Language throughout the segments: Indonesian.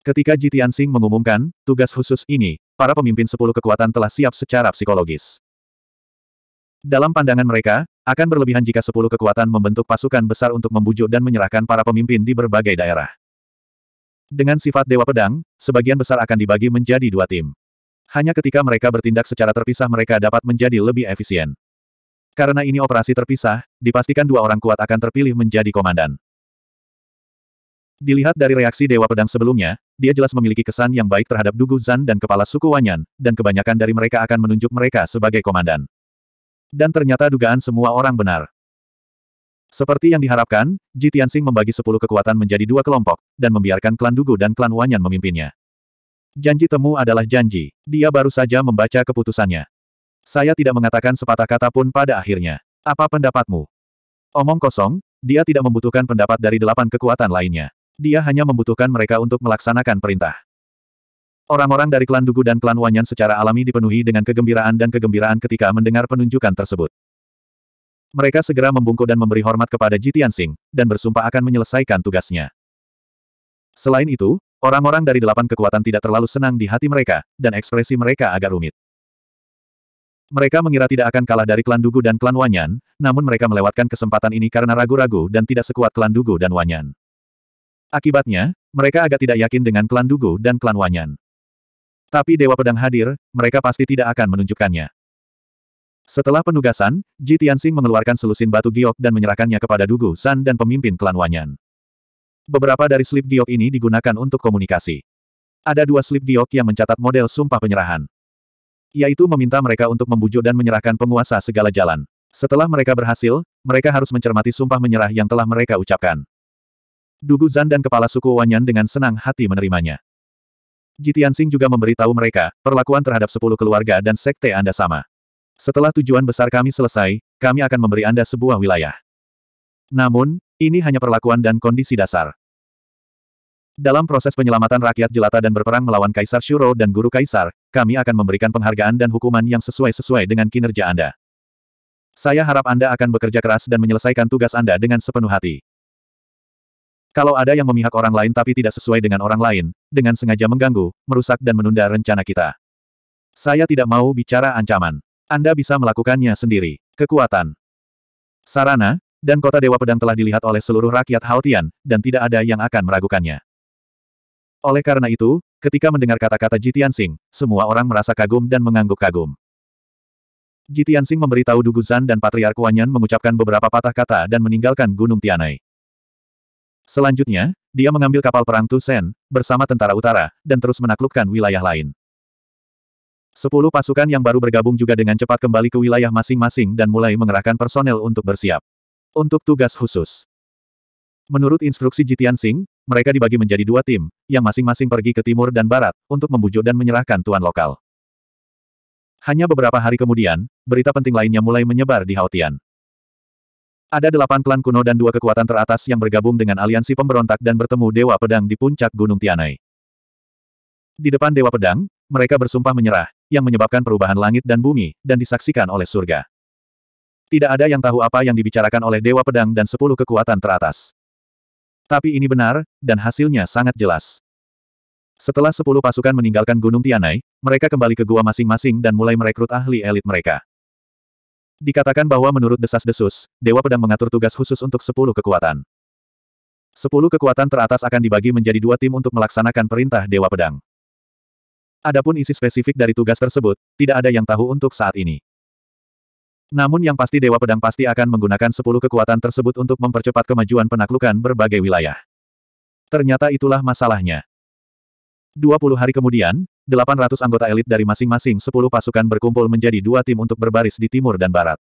Ketika Jitian Sing mengumumkan tugas khusus ini, para pemimpin sepuluh kekuatan telah siap secara psikologis. Dalam pandangan mereka, akan berlebihan jika sepuluh kekuatan membentuk pasukan besar untuk membujuk dan menyerahkan para pemimpin di berbagai daerah. Dengan sifat Dewa Pedang, sebagian besar akan dibagi menjadi dua tim. Hanya ketika mereka bertindak secara terpisah mereka dapat menjadi lebih efisien. Karena ini operasi terpisah, dipastikan dua orang kuat akan terpilih menjadi komandan. Dilihat dari reaksi Dewa Pedang sebelumnya, dia jelas memiliki kesan yang baik terhadap Dugu Zan dan kepala suku Wanyan, dan kebanyakan dari mereka akan menunjuk mereka sebagai komandan. Dan ternyata dugaan semua orang benar. Seperti yang diharapkan, Ji Tianxing membagi sepuluh kekuatan menjadi dua kelompok, dan membiarkan klan Dugu dan klan Wanyan memimpinnya. Janji temu adalah janji. Dia baru saja membaca keputusannya. Saya tidak mengatakan sepatah kata pun pada akhirnya. Apa pendapatmu? Omong kosong, dia tidak membutuhkan pendapat dari delapan kekuatan lainnya dia hanya membutuhkan mereka untuk melaksanakan perintah. Orang-orang dari klan Dugu dan klan Wanyan secara alami dipenuhi dengan kegembiraan dan kegembiraan ketika mendengar penunjukan tersebut. Mereka segera membungkuk dan memberi hormat kepada Jitian Sing, dan bersumpah akan menyelesaikan tugasnya. Selain itu, orang-orang dari delapan kekuatan tidak terlalu senang di hati mereka, dan ekspresi mereka agak rumit. Mereka mengira tidak akan kalah dari klan Dugu dan klan Wanyan, namun mereka melewatkan kesempatan ini karena ragu-ragu dan tidak sekuat klan Dugu dan Wanyan. Akibatnya, mereka agak tidak yakin dengan klan Dugu dan klan Wanyan. Tapi Dewa Pedang hadir, mereka pasti tidak akan menunjukkannya. Setelah penugasan, Ji Tianxing mengeluarkan selusin batu giok dan menyerahkannya kepada Dugu San dan pemimpin klan Wanyan. Beberapa dari slip giok ini digunakan untuk komunikasi. Ada dua slip giok yang mencatat model sumpah penyerahan. Yaitu meminta mereka untuk membujuk dan menyerahkan penguasa segala jalan. Setelah mereka berhasil, mereka harus mencermati sumpah menyerah yang telah mereka ucapkan. Dugu Zan dan kepala suku Wanyan dengan senang hati menerimanya. Jitiansing juga memberitahu mereka, perlakuan terhadap sepuluh keluarga dan sekte Anda sama. Setelah tujuan besar kami selesai, kami akan memberi Anda sebuah wilayah. Namun, ini hanya perlakuan dan kondisi dasar. Dalam proses penyelamatan rakyat jelata dan berperang melawan Kaisar Shuro dan Guru Kaisar, kami akan memberikan penghargaan dan hukuman yang sesuai-sesuai dengan kinerja Anda. Saya harap Anda akan bekerja keras dan menyelesaikan tugas Anda dengan sepenuh hati. Kalau ada yang memihak orang lain tapi tidak sesuai dengan orang lain, dengan sengaja mengganggu, merusak dan menunda rencana kita. Saya tidak mau bicara ancaman. Anda bisa melakukannya sendiri. Kekuatan. Sarana, dan kota Dewa Pedang telah dilihat oleh seluruh rakyat Haltian, dan tidak ada yang akan meragukannya. Oleh karena itu, ketika mendengar kata-kata Jitian Sing, semua orang merasa kagum dan mengangguk kagum. Jitian Sing memberitahu Duguzan dan Patriark Wanyan mengucapkan beberapa patah kata dan meninggalkan Gunung Tianai. Selanjutnya, dia mengambil kapal perang Tusen, bersama tentara utara, dan terus menaklukkan wilayah lain. Sepuluh pasukan yang baru bergabung juga dengan cepat kembali ke wilayah masing-masing dan mulai mengerahkan personel untuk bersiap. Untuk tugas khusus. Menurut instruksi Jitian Singh, mereka dibagi menjadi dua tim, yang masing-masing pergi ke timur dan barat, untuk membujuk dan menyerahkan tuan lokal. Hanya beberapa hari kemudian, berita penting lainnya mulai menyebar di Haotian. Ada delapan klan kuno dan dua kekuatan teratas yang bergabung dengan aliansi pemberontak dan bertemu Dewa Pedang di puncak Gunung Tianai. Di depan Dewa Pedang, mereka bersumpah menyerah, yang menyebabkan perubahan langit dan bumi, dan disaksikan oleh surga. Tidak ada yang tahu apa yang dibicarakan oleh Dewa Pedang dan sepuluh kekuatan teratas. Tapi ini benar, dan hasilnya sangat jelas. Setelah sepuluh pasukan meninggalkan Gunung Tianai, mereka kembali ke gua masing-masing dan mulai merekrut ahli elit mereka. Dikatakan bahwa menurut desas-desus, Dewa Pedang mengatur tugas khusus untuk sepuluh kekuatan. Sepuluh kekuatan teratas akan dibagi menjadi dua tim untuk melaksanakan perintah Dewa Pedang. Adapun isi spesifik dari tugas tersebut, tidak ada yang tahu untuk saat ini. Namun yang pasti Dewa Pedang pasti akan menggunakan sepuluh kekuatan tersebut untuk mempercepat kemajuan penaklukan berbagai wilayah. Ternyata itulah masalahnya. 20 hari kemudian, 800 anggota elit dari masing-masing 10 pasukan berkumpul menjadi dua tim untuk berbaris di timur dan barat.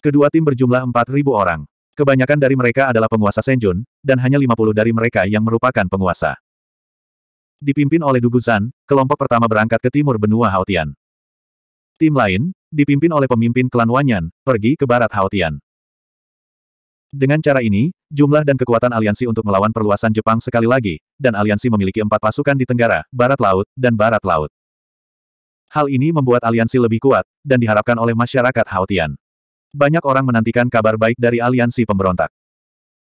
Kedua tim berjumlah 4.000 orang. Kebanyakan dari mereka adalah penguasa Senjun, dan hanya 50 dari mereka yang merupakan penguasa. Dipimpin oleh Duguzan, kelompok pertama berangkat ke timur benua Haotian. Tim lain, dipimpin oleh pemimpin klan Wanyan, pergi ke barat Haotian. Dengan cara ini, jumlah dan kekuatan aliansi untuk melawan perluasan Jepang sekali lagi, dan aliansi memiliki empat pasukan di Tenggara, Barat Laut, dan Barat Laut. Hal ini membuat aliansi lebih kuat, dan diharapkan oleh masyarakat Haotian. Banyak orang menantikan kabar baik dari aliansi pemberontak.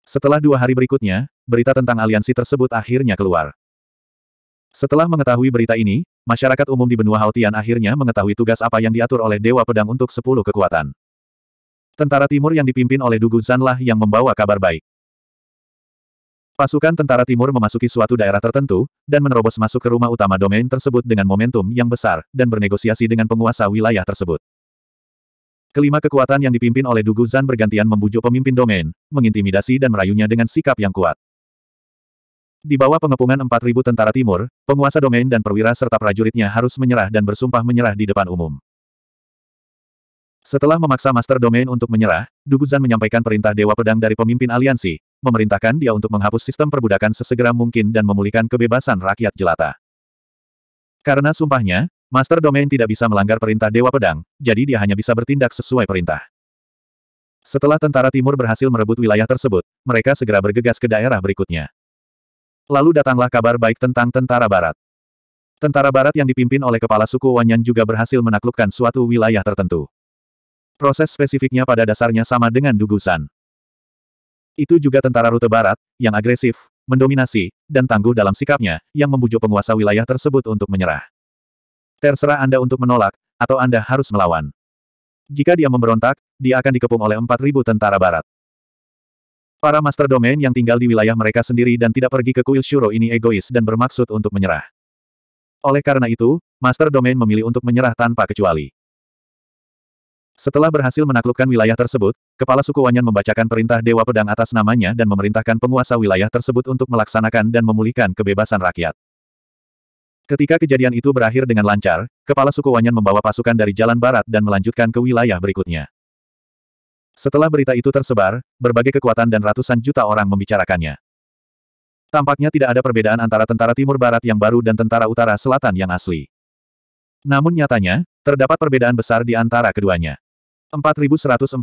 Setelah dua hari berikutnya, berita tentang aliansi tersebut akhirnya keluar. Setelah mengetahui berita ini, masyarakat umum di benua Haotian akhirnya mengetahui tugas apa yang diatur oleh Dewa Pedang untuk sepuluh kekuatan. Tentara Timur yang dipimpin oleh Dugu Zanlah yang membawa kabar baik. Pasukan tentara timur memasuki suatu daerah tertentu, dan menerobos masuk ke rumah utama domain tersebut dengan momentum yang besar, dan bernegosiasi dengan penguasa wilayah tersebut. Kelima kekuatan yang dipimpin oleh Dugu Zan bergantian membujuk pemimpin domain, mengintimidasi dan merayunya dengan sikap yang kuat. Di bawah pengepungan 4.000 tentara timur, penguasa domain dan perwira serta prajuritnya harus menyerah dan bersumpah menyerah di depan umum. Setelah memaksa Master Domain untuk menyerah, Duguzan menyampaikan perintah Dewa Pedang dari pemimpin aliansi, memerintahkan dia untuk menghapus sistem perbudakan sesegera mungkin dan memulihkan kebebasan rakyat jelata. Karena sumpahnya, Master Domain tidak bisa melanggar perintah Dewa Pedang, jadi dia hanya bisa bertindak sesuai perintah. Setelah tentara timur berhasil merebut wilayah tersebut, mereka segera bergegas ke daerah berikutnya. Lalu datanglah kabar baik tentang tentara barat. Tentara barat yang dipimpin oleh kepala suku Wanyan juga berhasil menaklukkan suatu wilayah tertentu. Proses spesifiknya pada dasarnya sama dengan dugusan. Itu juga tentara rute barat, yang agresif, mendominasi, dan tangguh dalam sikapnya, yang membujuk penguasa wilayah tersebut untuk menyerah. Terserah Anda untuk menolak, atau Anda harus melawan. Jika dia memberontak, dia akan dikepung oleh 4.000 tentara barat. Para master domain yang tinggal di wilayah mereka sendiri dan tidak pergi ke kuil Shuro ini egois dan bermaksud untuk menyerah. Oleh karena itu, master domain memilih untuk menyerah tanpa kecuali. Setelah berhasil menaklukkan wilayah tersebut, kepala suku Wanyan membacakan perintah Dewa Pedang atas namanya dan memerintahkan penguasa wilayah tersebut untuk melaksanakan dan memulihkan kebebasan rakyat. Ketika kejadian itu berakhir dengan lancar, kepala suku Wanyan membawa pasukan dari jalan barat dan melanjutkan ke wilayah berikutnya. Setelah berita itu tersebar, berbagai kekuatan dan ratusan juta orang membicarakannya. Tampaknya tidak ada perbedaan antara tentara timur barat yang baru dan tentara utara selatan yang asli. Namun nyatanya, terdapat perbedaan besar di antara keduanya. 4142.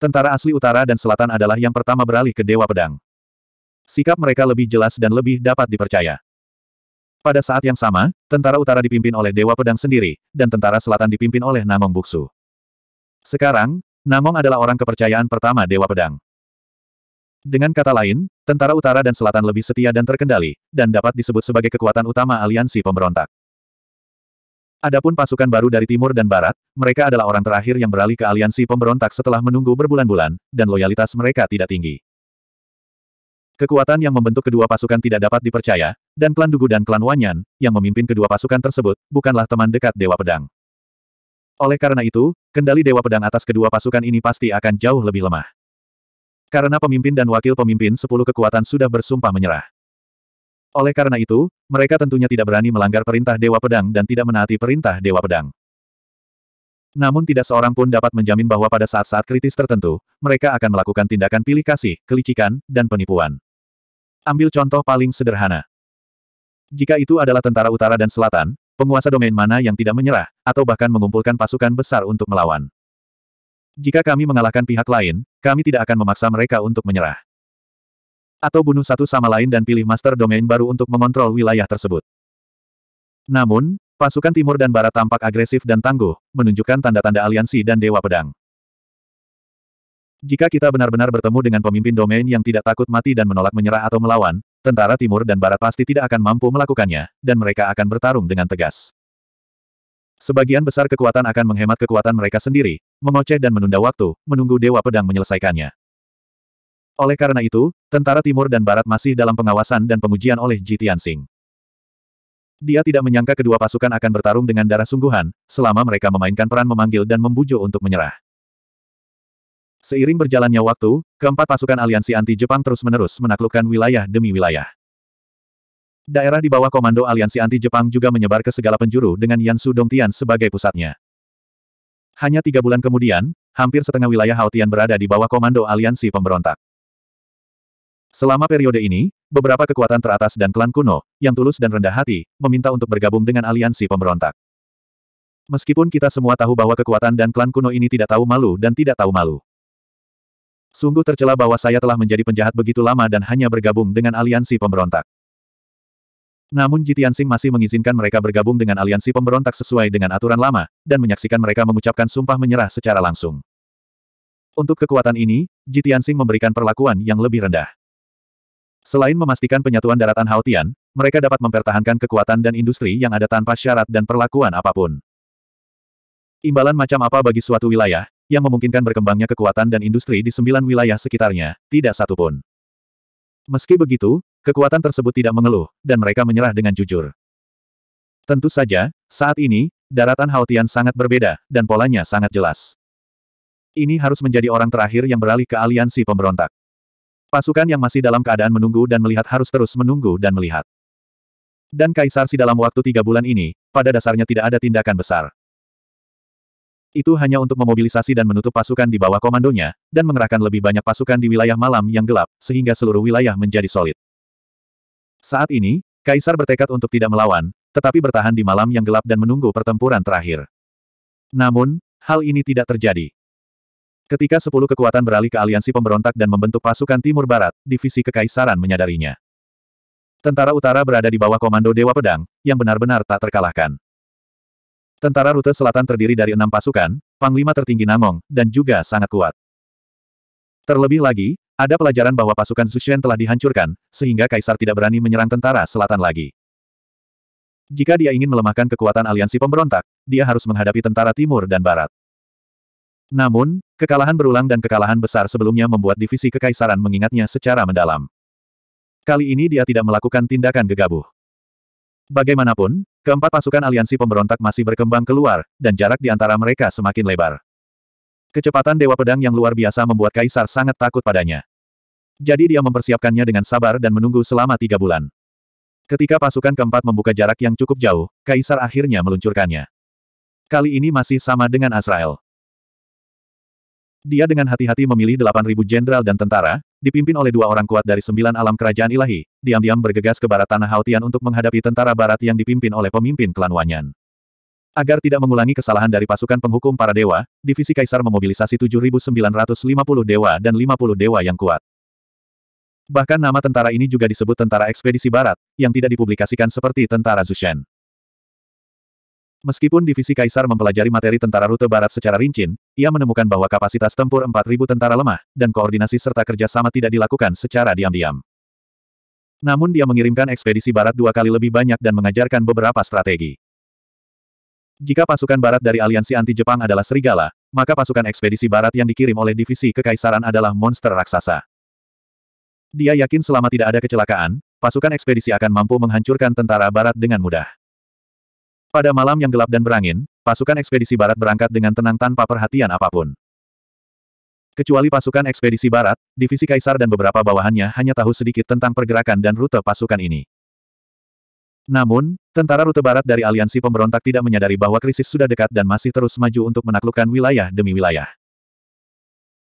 Tentara asli utara dan selatan adalah yang pertama beralih ke Dewa Pedang. Sikap mereka lebih jelas dan lebih dapat dipercaya. Pada saat yang sama, tentara utara dipimpin oleh Dewa Pedang sendiri, dan tentara selatan dipimpin oleh Namong Buksu. Sekarang, Namong adalah orang kepercayaan pertama Dewa Pedang. Dengan kata lain, tentara utara dan selatan lebih setia dan terkendali, dan dapat disebut sebagai kekuatan utama aliansi pemberontak. Adapun pasukan baru dari timur dan barat, mereka adalah orang terakhir yang beralih ke aliansi pemberontak setelah menunggu berbulan-bulan, dan loyalitas mereka tidak tinggi. Kekuatan yang membentuk kedua pasukan tidak dapat dipercaya, dan klan Dugu dan klan Wanyan, yang memimpin kedua pasukan tersebut, bukanlah teman dekat Dewa Pedang. Oleh karena itu, kendali Dewa Pedang atas kedua pasukan ini pasti akan jauh lebih lemah. Karena pemimpin dan wakil pemimpin sepuluh kekuatan sudah bersumpah menyerah. Oleh karena itu, mereka tentunya tidak berani melanggar perintah Dewa Pedang dan tidak menaati perintah Dewa Pedang. Namun tidak seorang pun dapat menjamin bahwa pada saat-saat kritis tertentu, mereka akan melakukan tindakan pilih kasih, kelicikan, dan penipuan. Ambil contoh paling sederhana. Jika itu adalah tentara utara dan selatan, penguasa domain mana yang tidak menyerah, atau bahkan mengumpulkan pasukan besar untuk melawan. Jika kami mengalahkan pihak lain, kami tidak akan memaksa mereka untuk menyerah. Atau bunuh satu sama lain dan pilih master domain baru untuk mengontrol wilayah tersebut. Namun, pasukan timur dan barat tampak agresif dan tangguh, menunjukkan tanda-tanda aliansi dan dewa pedang. Jika kita benar-benar bertemu dengan pemimpin domain yang tidak takut mati dan menolak menyerah atau melawan, tentara timur dan barat pasti tidak akan mampu melakukannya, dan mereka akan bertarung dengan tegas. Sebagian besar kekuatan akan menghemat kekuatan mereka sendiri, mengoceh dan menunda waktu, menunggu Dewa Pedang menyelesaikannya. Oleh karena itu, tentara timur dan barat masih dalam pengawasan dan pengujian oleh Ji Tianxing. Dia tidak menyangka kedua pasukan akan bertarung dengan darah sungguhan, selama mereka memainkan peran memanggil dan membujuk untuk menyerah. Seiring berjalannya waktu, keempat pasukan aliansi anti-Jepang terus-menerus menaklukkan wilayah demi wilayah. Daerah di bawah komando aliansi anti-Jepang juga menyebar ke segala penjuru dengan Yansu Dongtian sebagai pusatnya. Hanya tiga bulan kemudian, hampir setengah wilayah Haotian berada di bawah komando aliansi pemberontak. Selama periode ini, beberapa kekuatan teratas dan klan kuno, yang tulus dan rendah hati, meminta untuk bergabung dengan aliansi pemberontak. Meskipun kita semua tahu bahwa kekuatan dan klan kuno ini tidak tahu malu dan tidak tahu malu. Sungguh tercela bahwa saya telah menjadi penjahat begitu lama dan hanya bergabung dengan aliansi pemberontak. Namun Jitiansing masih mengizinkan mereka bergabung dengan aliansi pemberontak sesuai dengan aturan lama, dan menyaksikan mereka mengucapkan sumpah menyerah secara langsung. Untuk kekuatan ini, Jitiansing memberikan perlakuan yang lebih rendah. Selain memastikan penyatuan daratan Haotian, mereka dapat mempertahankan kekuatan dan industri yang ada tanpa syarat dan perlakuan apapun. Imbalan macam apa bagi suatu wilayah, yang memungkinkan berkembangnya kekuatan dan industri di sembilan wilayah sekitarnya, tidak satupun. Meski begitu, kekuatan tersebut tidak mengeluh, dan mereka menyerah dengan jujur. Tentu saja, saat ini, daratan Haotian sangat berbeda, dan polanya sangat jelas. Ini harus menjadi orang terakhir yang beralih ke aliansi pemberontak. Pasukan yang masih dalam keadaan menunggu dan melihat harus terus menunggu dan melihat. Dan Kaisar si dalam waktu tiga bulan ini, pada dasarnya tidak ada tindakan besar. Itu hanya untuk memobilisasi dan menutup pasukan di bawah komandonya, dan mengerahkan lebih banyak pasukan di wilayah malam yang gelap, sehingga seluruh wilayah menjadi solid. Saat ini, Kaisar bertekad untuk tidak melawan, tetapi bertahan di malam yang gelap dan menunggu pertempuran terakhir. Namun, hal ini tidak terjadi. Ketika sepuluh kekuatan beralih ke aliansi pemberontak dan membentuk pasukan Timur Barat, divisi kekaisaran menyadarinya. Tentara utara berada di bawah komando Dewa Pedang, yang benar-benar tak terkalahkan. Tentara rute selatan terdiri dari enam pasukan, panglima tertinggi Namong, dan juga sangat kuat. Terlebih lagi, ada pelajaran bahwa pasukan Zushen telah dihancurkan, sehingga Kaisar tidak berani menyerang tentara selatan lagi. Jika dia ingin melemahkan kekuatan aliansi pemberontak, dia harus menghadapi tentara timur dan barat. Namun, kekalahan berulang dan kekalahan besar sebelumnya membuat divisi kekaisaran mengingatnya secara mendalam. Kali ini dia tidak melakukan tindakan gegabah. Bagaimanapun, keempat pasukan aliansi pemberontak masih berkembang keluar, dan jarak di antara mereka semakin lebar. Kecepatan Dewa Pedang yang luar biasa membuat Kaisar sangat takut padanya. Jadi dia mempersiapkannya dengan sabar dan menunggu selama tiga bulan. Ketika pasukan keempat membuka jarak yang cukup jauh, Kaisar akhirnya meluncurkannya. Kali ini masih sama dengan Azrael. Dia dengan hati-hati memilih 8.000 jenderal dan tentara, dipimpin oleh dua orang kuat dari sembilan alam kerajaan ilahi, diam-diam bergegas ke barat tanah Haotian untuk menghadapi tentara barat yang dipimpin oleh pemimpin klan Wanyan. Agar tidak mengulangi kesalahan dari pasukan penghukum para dewa, divisi kaisar memobilisasi 7.950 dewa dan 50 dewa yang kuat. Bahkan nama tentara ini juga disebut Tentara Ekspedisi Barat, yang tidak dipublikasikan seperti Tentara Zushen. Meskipun divisi Kaisar mempelajari materi tentara rute barat secara rinci, ia menemukan bahwa kapasitas tempur 4.000 tentara lemah, dan koordinasi serta kerjasama tidak dilakukan secara diam-diam. Namun dia mengirimkan ekspedisi barat dua kali lebih banyak dan mengajarkan beberapa strategi. Jika pasukan barat dari aliansi anti-Jepang adalah serigala, maka pasukan ekspedisi barat yang dikirim oleh divisi kekaisaran adalah monster raksasa. Dia yakin selama tidak ada kecelakaan, pasukan ekspedisi akan mampu menghancurkan tentara barat dengan mudah. Pada malam yang gelap dan berangin, pasukan ekspedisi barat berangkat dengan tenang tanpa perhatian apapun. Kecuali pasukan ekspedisi barat, divisi kaisar dan beberapa bawahannya hanya tahu sedikit tentang pergerakan dan rute pasukan ini. Namun, tentara rute barat dari aliansi pemberontak tidak menyadari bahwa krisis sudah dekat dan masih terus maju untuk menaklukkan wilayah demi wilayah.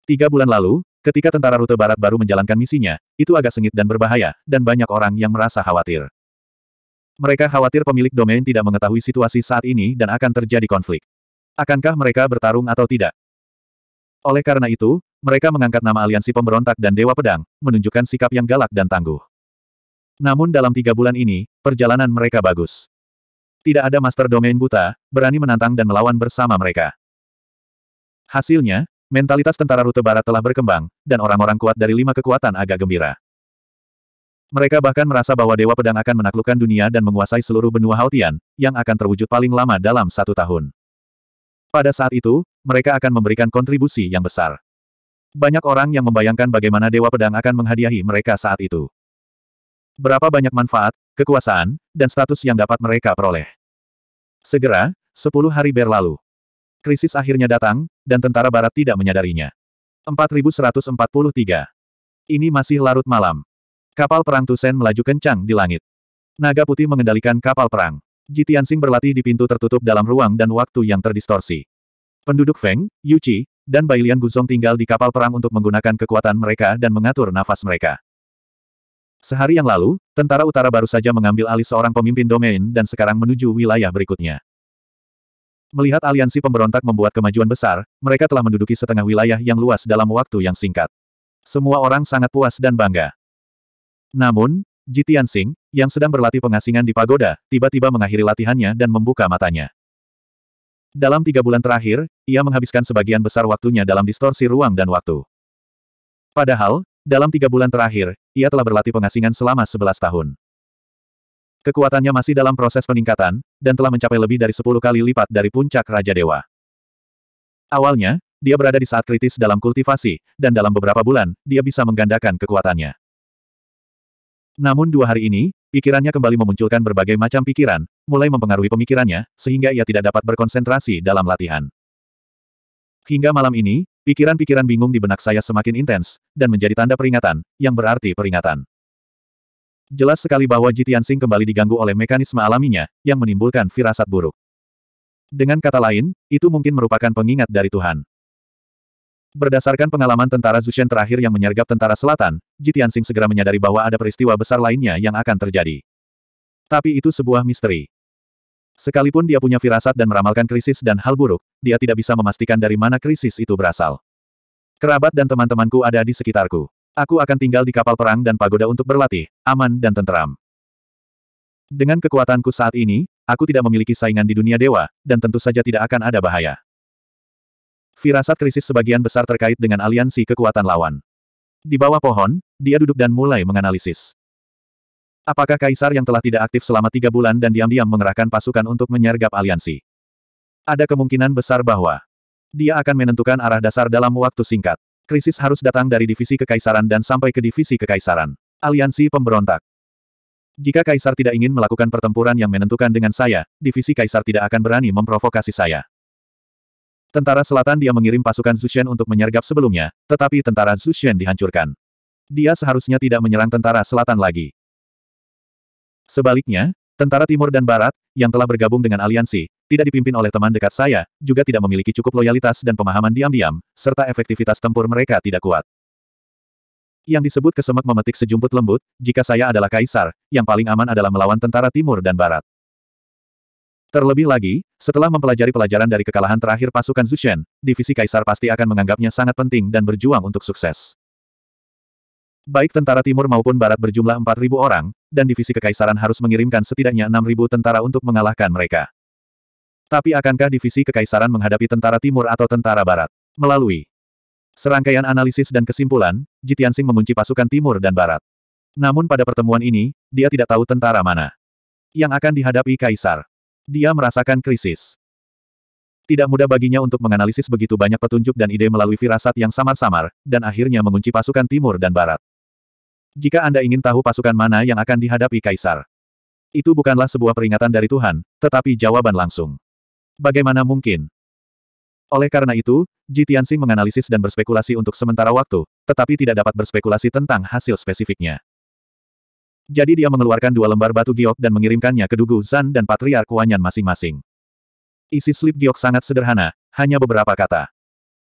Tiga bulan lalu, ketika tentara rute barat baru menjalankan misinya, itu agak sengit dan berbahaya, dan banyak orang yang merasa khawatir. Mereka khawatir pemilik domain tidak mengetahui situasi saat ini dan akan terjadi konflik. Akankah mereka bertarung atau tidak? Oleh karena itu, mereka mengangkat nama aliansi pemberontak dan Dewa Pedang, menunjukkan sikap yang galak dan tangguh. Namun dalam tiga bulan ini, perjalanan mereka bagus. Tidak ada master domain buta, berani menantang dan melawan bersama mereka. Hasilnya, mentalitas tentara rute barat telah berkembang, dan orang-orang kuat dari lima kekuatan agak gembira. Mereka bahkan merasa bahwa Dewa Pedang akan menaklukkan dunia dan menguasai seluruh benua Haotian, yang akan terwujud paling lama dalam satu tahun. Pada saat itu, mereka akan memberikan kontribusi yang besar. Banyak orang yang membayangkan bagaimana Dewa Pedang akan menghadiahi mereka saat itu. Berapa banyak manfaat, kekuasaan, dan status yang dapat mereka peroleh. Segera, sepuluh hari berlalu. Krisis akhirnya datang, dan tentara barat tidak menyadarinya. 4143. Ini masih larut malam. Kapal perang Tusen melaju kencang di langit. Naga putih mengendalikan kapal perang. Ji Tianxing berlatih di pintu tertutup dalam ruang dan waktu yang terdistorsi. Penduduk Feng, Yuchi, dan Bailian Guzong tinggal di kapal perang untuk menggunakan kekuatan mereka dan mengatur nafas mereka. Sehari yang lalu, tentara utara baru saja mengambil alih seorang pemimpin domain dan sekarang menuju wilayah berikutnya. Melihat aliansi pemberontak membuat kemajuan besar, mereka telah menduduki setengah wilayah yang luas dalam waktu yang singkat. Semua orang sangat puas dan bangga. Namun, Jitian Tianxing, yang sedang berlatih pengasingan di pagoda, tiba-tiba mengakhiri latihannya dan membuka matanya. Dalam tiga bulan terakhir, ia menghabiskan sebagian besar waktunya dalam distorsi ruang dan waktu. Padahal, dalam tiga bulan terakhir, ia telah berlatih pengasingan selama sebelas tahun. Kekuatannya masih dalam proses peningkatan, dan telah mencapai lebih dari sepuluh kali lipat dari puncak Raja Dewa. Awalnya, dia berada di saat kritis dalam kultivasi, dan dalam beberapa bulan, dia bisa menggandakan kekuatannya. Namun dua hari ini, pikirannya kembali memunculkan berbagai macam pikiran, mulai mempengaruhi pemikirannya, sehingga ia tidak dapat berkonsentrasi dalam latihan. Hingga malam ini, pikiran-pikiran bingung di benak saya semakin intens, dan menjadi tanda peringatan, yang berarti peringatan. Jelas sekali bahwa Jitian Sing kembali diganggu oleh mekanisme alaminya, yang menimbulkan firasat buruk. Dengan kata lain, itu mungkin merupakan pengingat dari Tuhan. Berdasarkan pengalaman tentara Zushen terakhir yang menyergap tentara selatan, Jitian Jitiansing segera menyadari bahwa ada peristiwa besar lainnya yang akan terjadi. Tapi itu sebuah misteri. Sekalipun dia punya firasat dan meramalkan krisis dan hal buruk, dia tidak bisa memastikan dari mana krisis itu berasal. Kerabat dan teman-temanku ada di sekitarku. Aku akan tinggal di kapal perang dan pagoda untuk berlatih, aman dan tenteram. Dengan kekuatanku saat ini, aku tidak memiliki saingan di dunia dewa, dan tentu saja tidak akan ada bahaya. Firasat krisis sebagian besar terkait dengan aliansi kekuatan lawan. Di bawah pohon, dia duduk dan mulai menganalisis. Apakah kaisar yang telah tidak aktif selama tiga bulan dan diam-diam mengerahkan pasukan untuk menyergap aliansi? Ada kemungkinan besar bahwa dia akan menentukan arah dasar dalam waktu singkat. Krisis harus datang dari divisi kekaisaran dan sampai ke divisi kekaisaran. Aliansi pemberontak. Jika kaisar tidak ingin melakukan pertempuran yang menentukan dengan saya, divisi kaisar tidak akan berani memprovokasi saya. Tentara selatan dia mengirim pasukan Zushen untuk menyergap sebelumnya, tetapi tentara Zushen dihancurkan. Dia seharusnya tidak menyerang tentara selatan lagi. Sebaliknya, tentara timur dan barat, yang telah bergabung dengan aliansi, tidak dipimpin oleh teman dekat saya, juga tidak memiliki cukup loyalitas dan pemahaman diam-diam, serta efektivitas tempur mereka tidak kuat. Yang disebut kesemek memetik sejumput lembut, jika saya adalah kaisar, yang paling aman adalah melawan tentara timur dan barat. Terlebih lagi, setelah mempelajari pelajaran dari kekalahan terakhir pasukan Zushen, divisi kaisar pasti akan menganggapnya sangat penting dan berjuang untuk sukses. Baik tentara timur maupun barat berjumlah 4.000 orang, dan divisi kekaisaran harus mengirimkan setidaknya 6.000 tentara untuk mengalahkan mereka. Tapi akankah divisi kekaisaran menghadapi tentara timur atau tentara barat? Melalui serangkaian analisis dan kesimpulan, Jitiansing mengunci pasukan timur dan barat. Namun pada pertemuan ini, dia tidak tahu tentara mana yang akan dihadapi kaisar. Dia merasakan krisis. Tidak mudah baginya untuk menganalisis begitu banyak petunjuk dan ide melalui firasat yang samar-samar, dan akhirnya mengunci pasukan timur dan barat. Jika Anda ingin tahu pasukan mana yang akan dihadapi Kaisar, itu bukanlah sebuah peringatan dari Tuhan, tetapi jawaban langsung. Bagaimana mungkin? Oleh karena itu, Ji Tianxing menganalisis dan berspekulasi untuk sementara waktu, tetapi tidak dapat berspekulasi tentang hasil spesifiknya. Jadi dia mengeluarkan dua lembar batu giok dan mengirimkannya ke Dugu Zan dan Patriark Wanyan masing-masing. Isi slip giok sangat sederhana, hanya beberapa kata.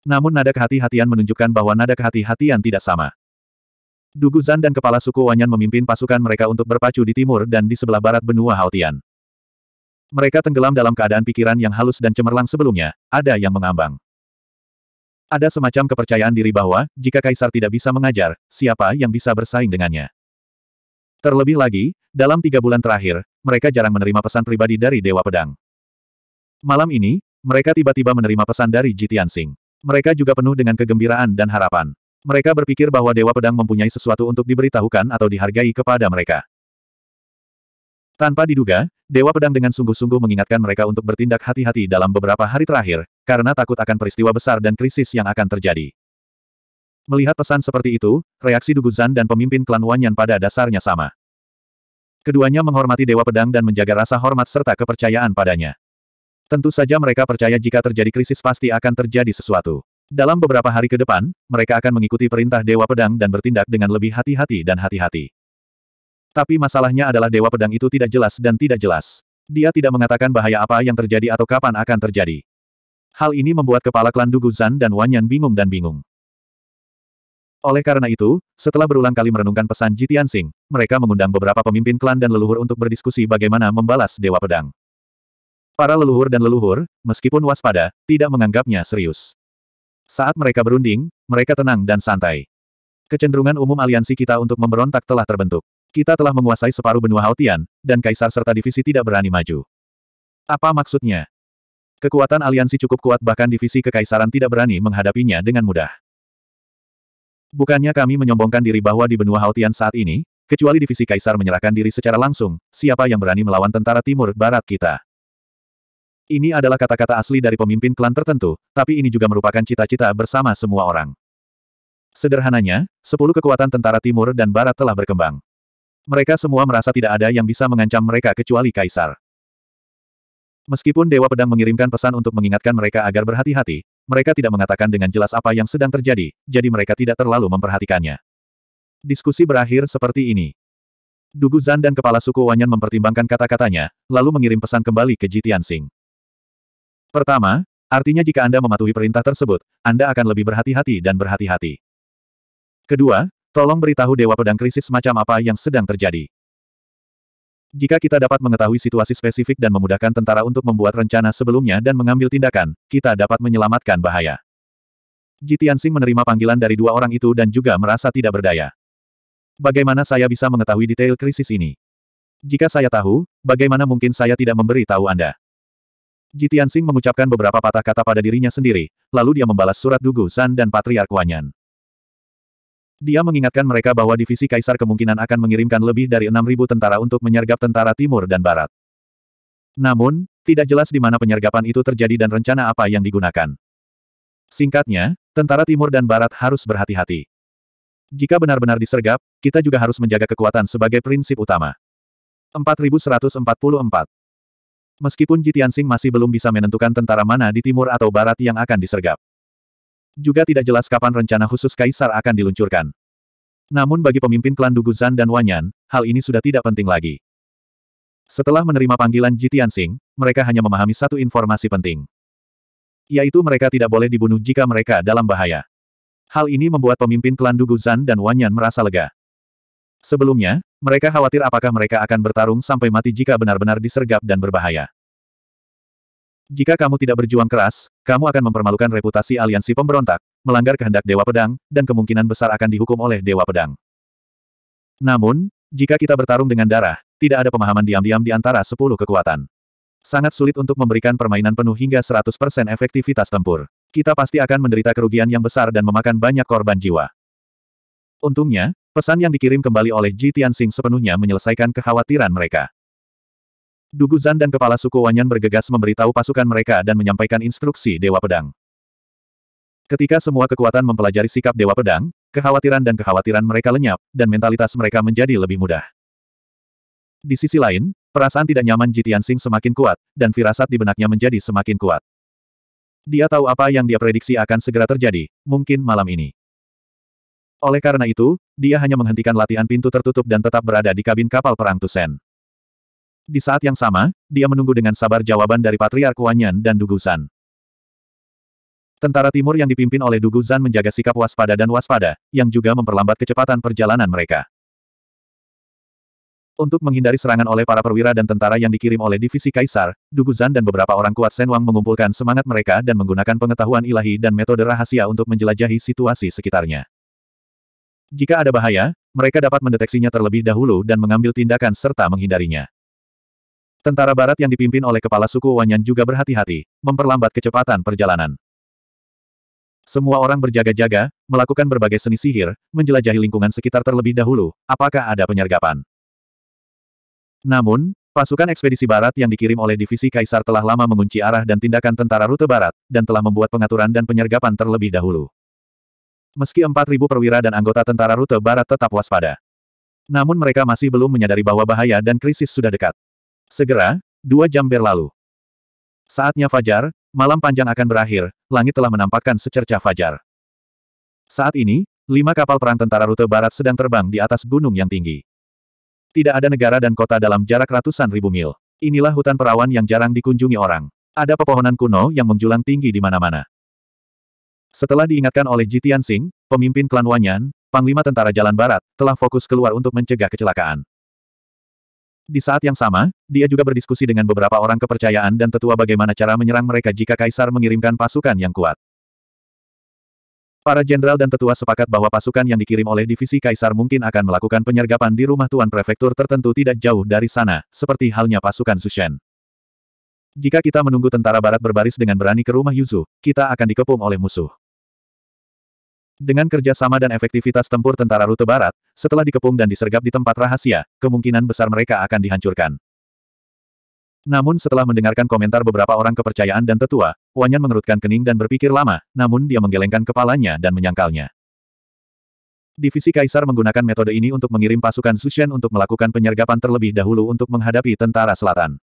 Namun nada kehati-hatian menunjukkan bahwa nada kehati-hatian tidak sama. Dugu Zan dan kepala suku Wanyan memimpin pasukan mereka untuk berpacu di timur dan di sebelah barat benua Haotian. Mereka tenggelam dalam keadaan pikiran yang halus dan cemerlang sebelumnya, ada yang mengambang. Ada semacam kepercayaan diri bahwa, jika kaisar tidak bisa mengajar, siapa yang bisa bersaing dengannya? Terlebih lagi, dalam tiga bulan terakhir, mereka jarang menerima pesan pribadi dari Dewa Pedang. Malam ini, mereka tiba-tiba menerima pesan dari Jitian Singh. Mereka juga penuh dengan kegembiraan dan harapan. Mereka berpikir bahwa Dewa Pedang mempunyai sesuatu untuk diberitahukan atau dihargai kepada mereka. Tanpa diduga, Dewa Pedang dengan sungguh-sungguh mengingatkan mereka untuk bertindak hati-hati dalam beberapa hari terakhir, karena takut akan peristiwa besar dan krisis yang akan terjadi. Melihat pesan seperti itu, reaksi Duguzan dan pemimpin klan Wanyan pada dasarnya sama. Keduanya menghormati Dewa Pedang dan menjaga rasa hormat serta kepercayaan padanya. Tentu saja mereka percaya jika terjadi krisis pasti akan terjadi sesuatu. Dalam beberapa hari ke depan, mereka akan mengikuti perintah Dewa Pedang dan bertindak dengan lebih hati-hati dan hati-hati. Tapi masalahnya adalah Dewa Pedang itu tidak jelas dan tidak jelas. Dia tidak mengatakan bahaya apa yang terjadi atau kapan akan terjadi. Hal ini membuat kepala klan Dugu dan Wanyan bingung dan bingung. Oleh karena itu, setelah berulang kali merenungkan pesan Ji Tianxing, mereka mengundang beberapa pemimpin klan dan leluhur untuk berdiskusi bagaimana membalas Dewa Pedang. Para leluhur dan leluhur, meskipun waspada, tidak menganggapnya serius. Saat mereka berunding, mereka tenang dan santai. Kecenderungan umum aliansi kita untuk memberontak telah terbentuk. Kita telah menguasai separuh benua Haotian, dan kaisar serta divisi tidak berani maju. Apa maksudnya? Kekuatan aliansi cukup kuat bahkan divisi kekaisaran tidak berani menghadapinya dengan mudah. Bukannya kami menyombongkan diri bahwa di benua Hautian saat ini, kecuali divisi Kaisar menyerahkan diri secara langsung, siapa yang berani melawan tentara timur barat kita? Ini adalah kata-kata asli dari pemimpin klan tertentu, tapi ini juga merupakan cita-cita bersama semua orang. Sederhananya, sepuluh kekuatan tentara timur dan barat telah berkembang. Mereka semua merasa tidak ada yang bisa mengancam mereka kecuali Kaisar. Meskipun Dewa Pedang mengirimkan pesan untuk mengingatkan mereka agar berhati-hati, mereka tidak mengatakan dengan jelas apa yang sedang terjadi, jadi mereka tidak terlalu memperhatikannya. Diskusi berakhir seperti ini. Dugu Zan dan kepala suku Wanyan mempertimbangkan kata-katanya, lalu mengirim pesan kembali ke Jitian Sing. Pertama, artinya jika Anda mematuhi perintah tersebut, Anda akan lebih berhati-hati dan berhati-hati. Kedua, tolong beritahu Dewa Pedang Krisis macam apa yang sedang terjadi. Jika kita dapat mengetahui situasi spesifik dan memudahkan tentara untuk membuat rencana sebelumnya dan mengambil tindakan, kita dapat menyelamatkan bahaya. Jitiansing menerima panggilan dari dua orang itu dan juga merasa tidak berdaya. Bagaimana saya bisa mengetahui detail krisis ini? Jika saya tahu, bagaimana mungkin saya tidak memberi tahu Anda? Jitiansing mengucapkan beberapa patah kata pada dirinya sendiri, lalu dia membalas surat Dugu San dan Patriark Wanyan. Dia mengingatkan mereka bahwa divisi kaisar kemungkinan akan mengirimkan lebih dari 6.000 tentara untuk menyergap tentara timur dan barat. Namun, tidak jelas di mana penyergapan itu terjadi dan rencana apa yang digunakan. Singkatnya, tentara timur dan barat harus berhati-hati. Jika benar-benar disergap, kita juga harus menjaga kekuatan sebagai prinsip utama. 4144 Meskipun Jitian Jitiansing masih belum bisa menentukan tentara mana di timur atau barat yang akan disergap. Juga tidak jelas kapan rencana khusus Kaisar akan diluncurkan. Namun bagi pemimpin klan Duguzan dan Wanyan, hal ini sudah tidak penting lagi. Setelah menerima panggilan Jitian Sing, mereka hanya memahami satu informasi penting. Yaitu mereka tidak boleh dibunuh jika mereka dalam bahaya. Hal ini membuat pemimpin klan Duguzan dan Wanyan merasa lega. Sebelumnya, mereka khawatir apakah mereka akan bertarung sampai mati jika benar-benar disergap dan berbahaya. Jika kamu tidak berjuang keras, kamu akan mempermalukan reputasi aliansi pemberontak, melanggar kehendak Dewa Pedang, dan kemungkinan besar akan dihukum oleh Dewa Pedang. Namun, jika kita bertarung dengan darah, tidak ada pemahaman diam-diam di antara sepuluh kekuatan. Sangat sulit untuk memberikan permainan penuh hingga 100% efektivitas tempur. Kita pasti akan menderita kerugian yang besar dan memakan banyak korban jiwa. Untungnya, pesan yang dikirim kembali oleh Ji Tianxing sepenuhnya menyelesaikan kekhawatiran mereka. Duguzan dan kepala suku Wanyan bergegas memberitahu pasukan mereka dan menyampaikan instruksi Dewa Pedang. Ketika semua kekuatan mempelajari sikap Dewa Pedang, kekhawatiran dan kekhawatiran mereka lenyap, dan mentalitas mereka menjadi lebih mudah. Di sisi lain, perasaan tidak nyaman Jitian Sing semakin kuat, dan firasat di benaknya menjadi semakin kuat. Dia tahu apa yang dia prediksi akan segera terjadi, mungkin malam ini. Oleh karena itu, dia hanya menghentikan latihan pintu tertutup dan tetap berada di kabin kapal perang Tusen. Di saat yang sama, dia menunggu dengan sabar jawaban dari Patriark Wanyan dan San. Tentara Timur yang dipimpin oleh Dugu San menjaga sikap waspada dan waspada, yang juga memperlambat kecepatan perjalanan mereka. Untuk menghindari serangan oleh para perwira dan tentara yang dikirim oleh divisi kaisar, Dugu Duguzan dan beberapa orang kuat Senwang mengumpulkan semangat mereka dan menggunakan pengetahuan ilahi dan metode rahasia untuk menjelajahi situasi sekitarnya. Jika ada bahaya, mereka dapat mendeteksinya terlebih dahulu dan mengambil tindakan serta menghindarinya. Tentara barat yang dipimpin oleh kepala suku Wanyan juga berhati-hati, memperlambat kecepatan perjalanan. Semua orang berjaga-jaga, melakukan berbagai seni sihir, menjelajahi lingkungan sekitar terlebih dahulu, apakah ada penyergapan. Namun, pasukan ekspedisi barat yang dikirim oleh divisi Kaisar telah lama mengunci arah dan tindakan tentara rute barat, dan telah membuat pengaturan dan penyergapan terlebih dahulu. Meski 4.000 perwira dan anggota tentara rute barat tetap waspada. Namun mereka masih belum menyadari bahwa bahaya dan krisis sudah dekat. Segera, dua jam berlalu. Saatnya fajar, malam panjang akan berakhir, langit telah menampakkan secercah fajar. Saat ini, lima kapal perang tentara rute barat sedang terbang di atas gunung yang tinggi. Tidak ada negara dan kota dalam jarak ratusan ribu mil. Inilah hutan perawan yang jarang dikunjungi orang. Ada pepohonan kuno yang menjulang tinggi di mana-mana. Setelah diingatkan oleh Jitian Singh, pemimpin klan Wanyan, Panglima Tentara Jalan Barat, telah fokus keluar untuk mencegah kecelakaan. Di saat yang sama, dia juga berdiskusi dengan beberapa orang kepercayaan dan tetua bagaimana cara menyerang mereka jika kaisar mengirimkan pasukan yang kuat. Para jenderal dan tetua sepakat bahwa pasukan yang dikirim oleh divisi kaisar mungkin akan melakukan penyergapan di rumah tuan prefektur tertentu tidak jauh dari sana, seperti halnya pasukan Sushen. Jika kita menunggu tentara barat berbaris dengan berani ke rumah Yuzu, kita akan dikepung oleh musuh. Dengan kerjasama dan efektivitas tempur tentara rute barat, setelah dikepung dan disergap di tempat rahasia, kemungkinan besar mereka akan dihancurkan. Namun setelah mendengarkan komentar beberapa orang kepercayaan dan tetua, Wanyan mengerutkan kening dan berpikir lama, namun dia menggelengkan kepalanya dan menyangkalnya. Divisi Kaisar menggunakan metode ini untuk mengirim pasukan Sushen untuk melakukan penyergapan terlebih dahulu untuk menghadapi tentara selatan.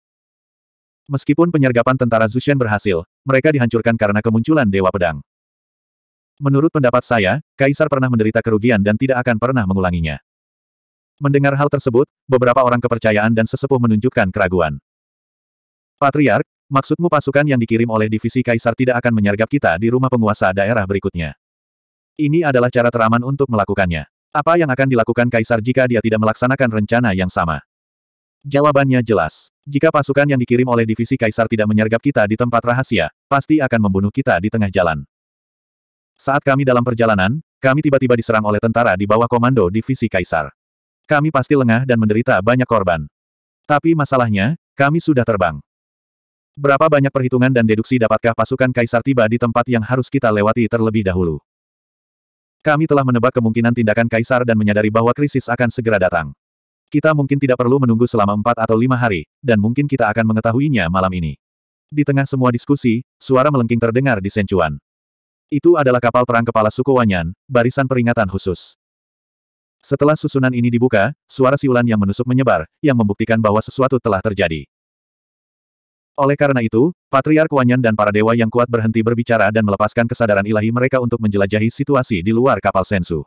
Meskipun penyergapan tentara Zushen berhasil, mereka dihancurkan karena kemunculan Dewa Pedang. Menurut pendapat saya, Kaisar pernah menderita kerugian dan tidak akan pernah mengulanginya. Mendengar hal tersebut, beberapa orang kepercayaan dan sesepuh menunjukkan keraguan. Patriark, maksudmu pasukan yang dikirim oleh divisi Kaisar tidak akan menyergap kita di rumah penguasa daerah berikutnya. Ini adalah cara teraman untuk melakukannya. Apa yang akan dilakukan Kaisar jika dia tidak melaksanakan rencana yang sama? Jawabannya jelas. Jika pasukan yang dikirim oleh divisi Kaisar tidak menyergap kita di tempat rahasia, pasti akan membunuh kita di tengah jalan. Saat kami dalam perjalanan, kami tiba-tiba diserang oleh tentara di bawah komando divisi Kaisar. Kami pasti lengah dan menderita banyak korban. Tapi masalahnya, kami sudah terbang. Berapa banyak perhitungan dan deduksi dapatkah pasukan Kaisar tiba di tempat yang harus kita lewati terlebih dahulu? Kami telah menebak kemungkinan tindakan Kaisar dan menyadari bahwa krisis akan segera datang. Kita mungkin tidak perlu menunggu selama empat atau lima hari, dan mungkin kita akan mengetahuinya malam ini. Di tengah semua diskusi, suara melengking terdengar di Sencuan. Itu adalah kapal perang kepala suku Wanyan, barisan peringatan khusus. Setelah susunan ini dibuka, suara siulan yang menusuk menyebar, yang membuktikan bahwa sesuatu telah terjadi. Oleh karena itu, Patriark Wanyan dan para dewa yang kuat berhenti berbicara dan melepaskan kesadaran ilahi mereka untuk menjelajahi situasi di luar kapal Sensu.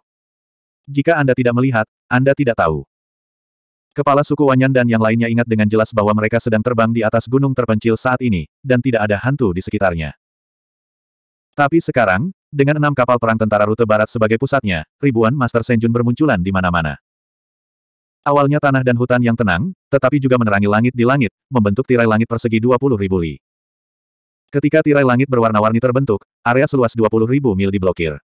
Jika Anda tidak melihat, Anda tidak tahu. Kepala suku Wanyan dan yang lainnya ingat dengan jelas bahwa mereka sedang terbang di atas gunung terpencil saat ini, dan tidak ada hantu di sekitarnya. Tapi sekarang, dengan enam kapal perang tentara rute barat sebagai pusatnya, ribuan Master Senjun bermunculan di mana-mana. Awalnya tanah dan hutan yang tenang, tetapi juga menerangi langit di langit, membentuk tirai langit persegi 20 ribu li. Ketika tirai langit berwarna-warni terbentuk, area seluas 20 ribu mil diblokir.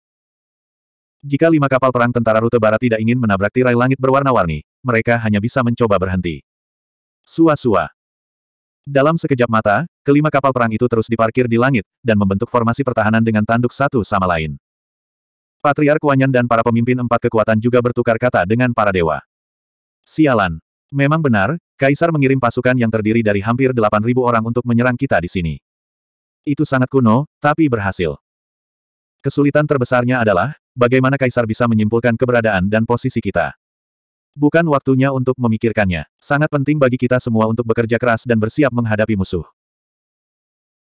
Jika lima kapal perang tentara rute barat tidak ingin menabrak tirai langit berwarna-warni, mereka hanya bisa mencoba berhenti. Sua-sua. Dalam sekejap mata, Kelima kapal perang itu terus diparkir di langit, dan membentuk formasi pertahanan dengan tanduk satu sama lain. Patriark Wanyan dan para pemimpin empat kekuatan juga bertukar kata dengan para dewa. Sialan. Memang benar, Kaisar mengirim pasukan yang terdiri dari hampir 8.000 orang untuk menyerang kita di sini. Itu sangat kuno, tapi berhasil. Kesulitan terbesarnya adalah, bagaimana Kaisar bisa menyimpulkan keberadaan dan posisi kita. Bukan waktunya untuk memikirkannya. Sangat penting bagi kita semua untuk bekerja keras dan bersiap menghadapi musuh.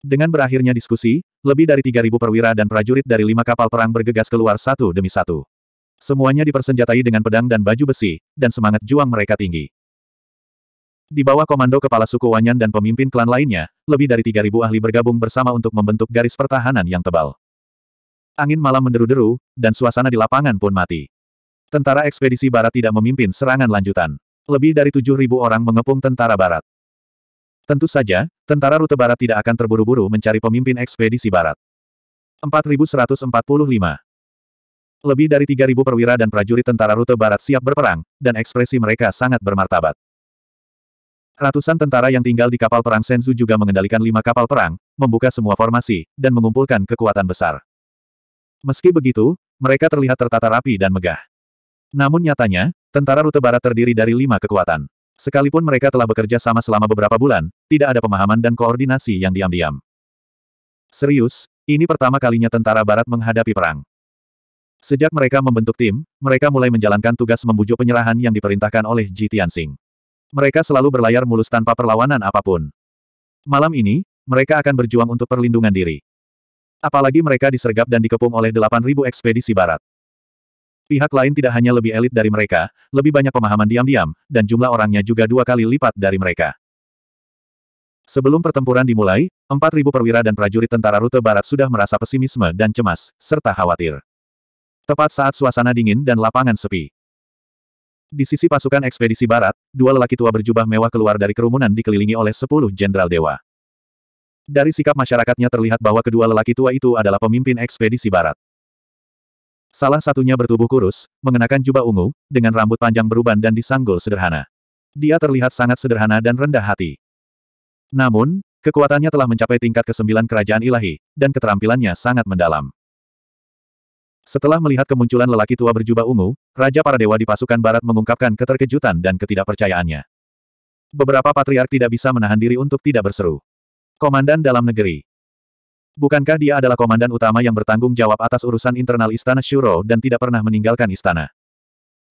Dengan berakhirnya diskusi, lebih dari 3.000 perwira dan prajurit dari lima kapal perang bergegas keluar satu demi satu. Semuanya dipersenjatai dengan pedang dan baju besi, dan semangat juang mereka tinggi. Di bawah komando kepala suku Wanyan dan pemimpin klan lainnya, lebih dari 3.000 ahli bergabung bersama untuk membentuk garis pertahanan yang tebal. Angin malam menderu-deru, dan suasana di lapangan pun mati. Tentara ekspedisi barat tidak memimpin serangan lanjutan. Lebih dari 7.000 orang mengepung tentara barat. Tentu saja, tentara rute barat tidak akan terburu-buru mencari pemimpin ekspedisi barat. 4145 Lebih dari 3.000 perwira dan prajurit tentara rute barat siap berperang, dan ekspresi mereka sangat bermartabat. Ratusan tentara yang tinggal di kapal perang Senzu juga mengendalikan lima kapal perang, membuka semua formasi, dan mengumpulkan kekuatan besar. Meski begitu, mereka terlihat tertata rapi dan megah. Namun nyatanya, tentara rute barat terdiri dari lima kekuatan. Sekalipun mereka telah bekerja sama selama beberapa bulan, tidak ada pemahaman dan koordinasi yang diam-diam. Serius, ini pertama kalinya tentara barat menghadapi perang. Sejak mereka membentuk tim, mereka mulai menjalankan tugas membujuk penyerahan yang diperintahkan oleh Ji Tianxing. Mereka selalu berlayar mulus tanpa perlawanan apapun. Malam ini, mereka akan berjuang untuk perlindungan diri. Apalagi mereka disergap dan dikepung oleh 8.000 ekspedisi barat. Pihak lain tidak hanya lebih elit dari mereka, lebih banyak pemahaman diam-diam, dan jumlah orangnya juga dua kali lipat dari mereka. Sebelum pertempuran dimulai, 4.000 perwira dan prajurit tentara rute barat sudah merasa pesimisme dan cemas, serta khawatir. Tepat saat suasana dingin dan lapangan sepi. Di sisi pasukan ekspedisi barat, dua lelaki tua berjubah mewah keluar dari kerumunan dikelilingi oleh 10 jenderal dewa. Dari sikap masyarakatnya terlihat bahwa kedua lelaki tua itu adalah pemimpin ekspedisi barat. Salah satunya bertubuh kurus, mengenakan jubah ungu, dengan rambut panjang beruban dan disanggul sederhana. Dia terlihat sangat sederhana dan rendah hati. Namun, kekuatannya telah mencapai tingkat kesembilan kerajaan ilahi, dan keterampilannya sangat mendalam. Setelah melihat kemunculan lelaki tua berjubah ungu, Raja para dewa di pasukan barat mengungkapkan keterkejutan dan ketidakpercayaannya. Beberapa patriark tidak bisa menahan diri untuk tidak berseru. Komandan dalam negeri, Bukankah dia adalah komandan utama yang bertanggung jawab atas urusan internal istana Shuro dan tidak pernah meninggalkan istana?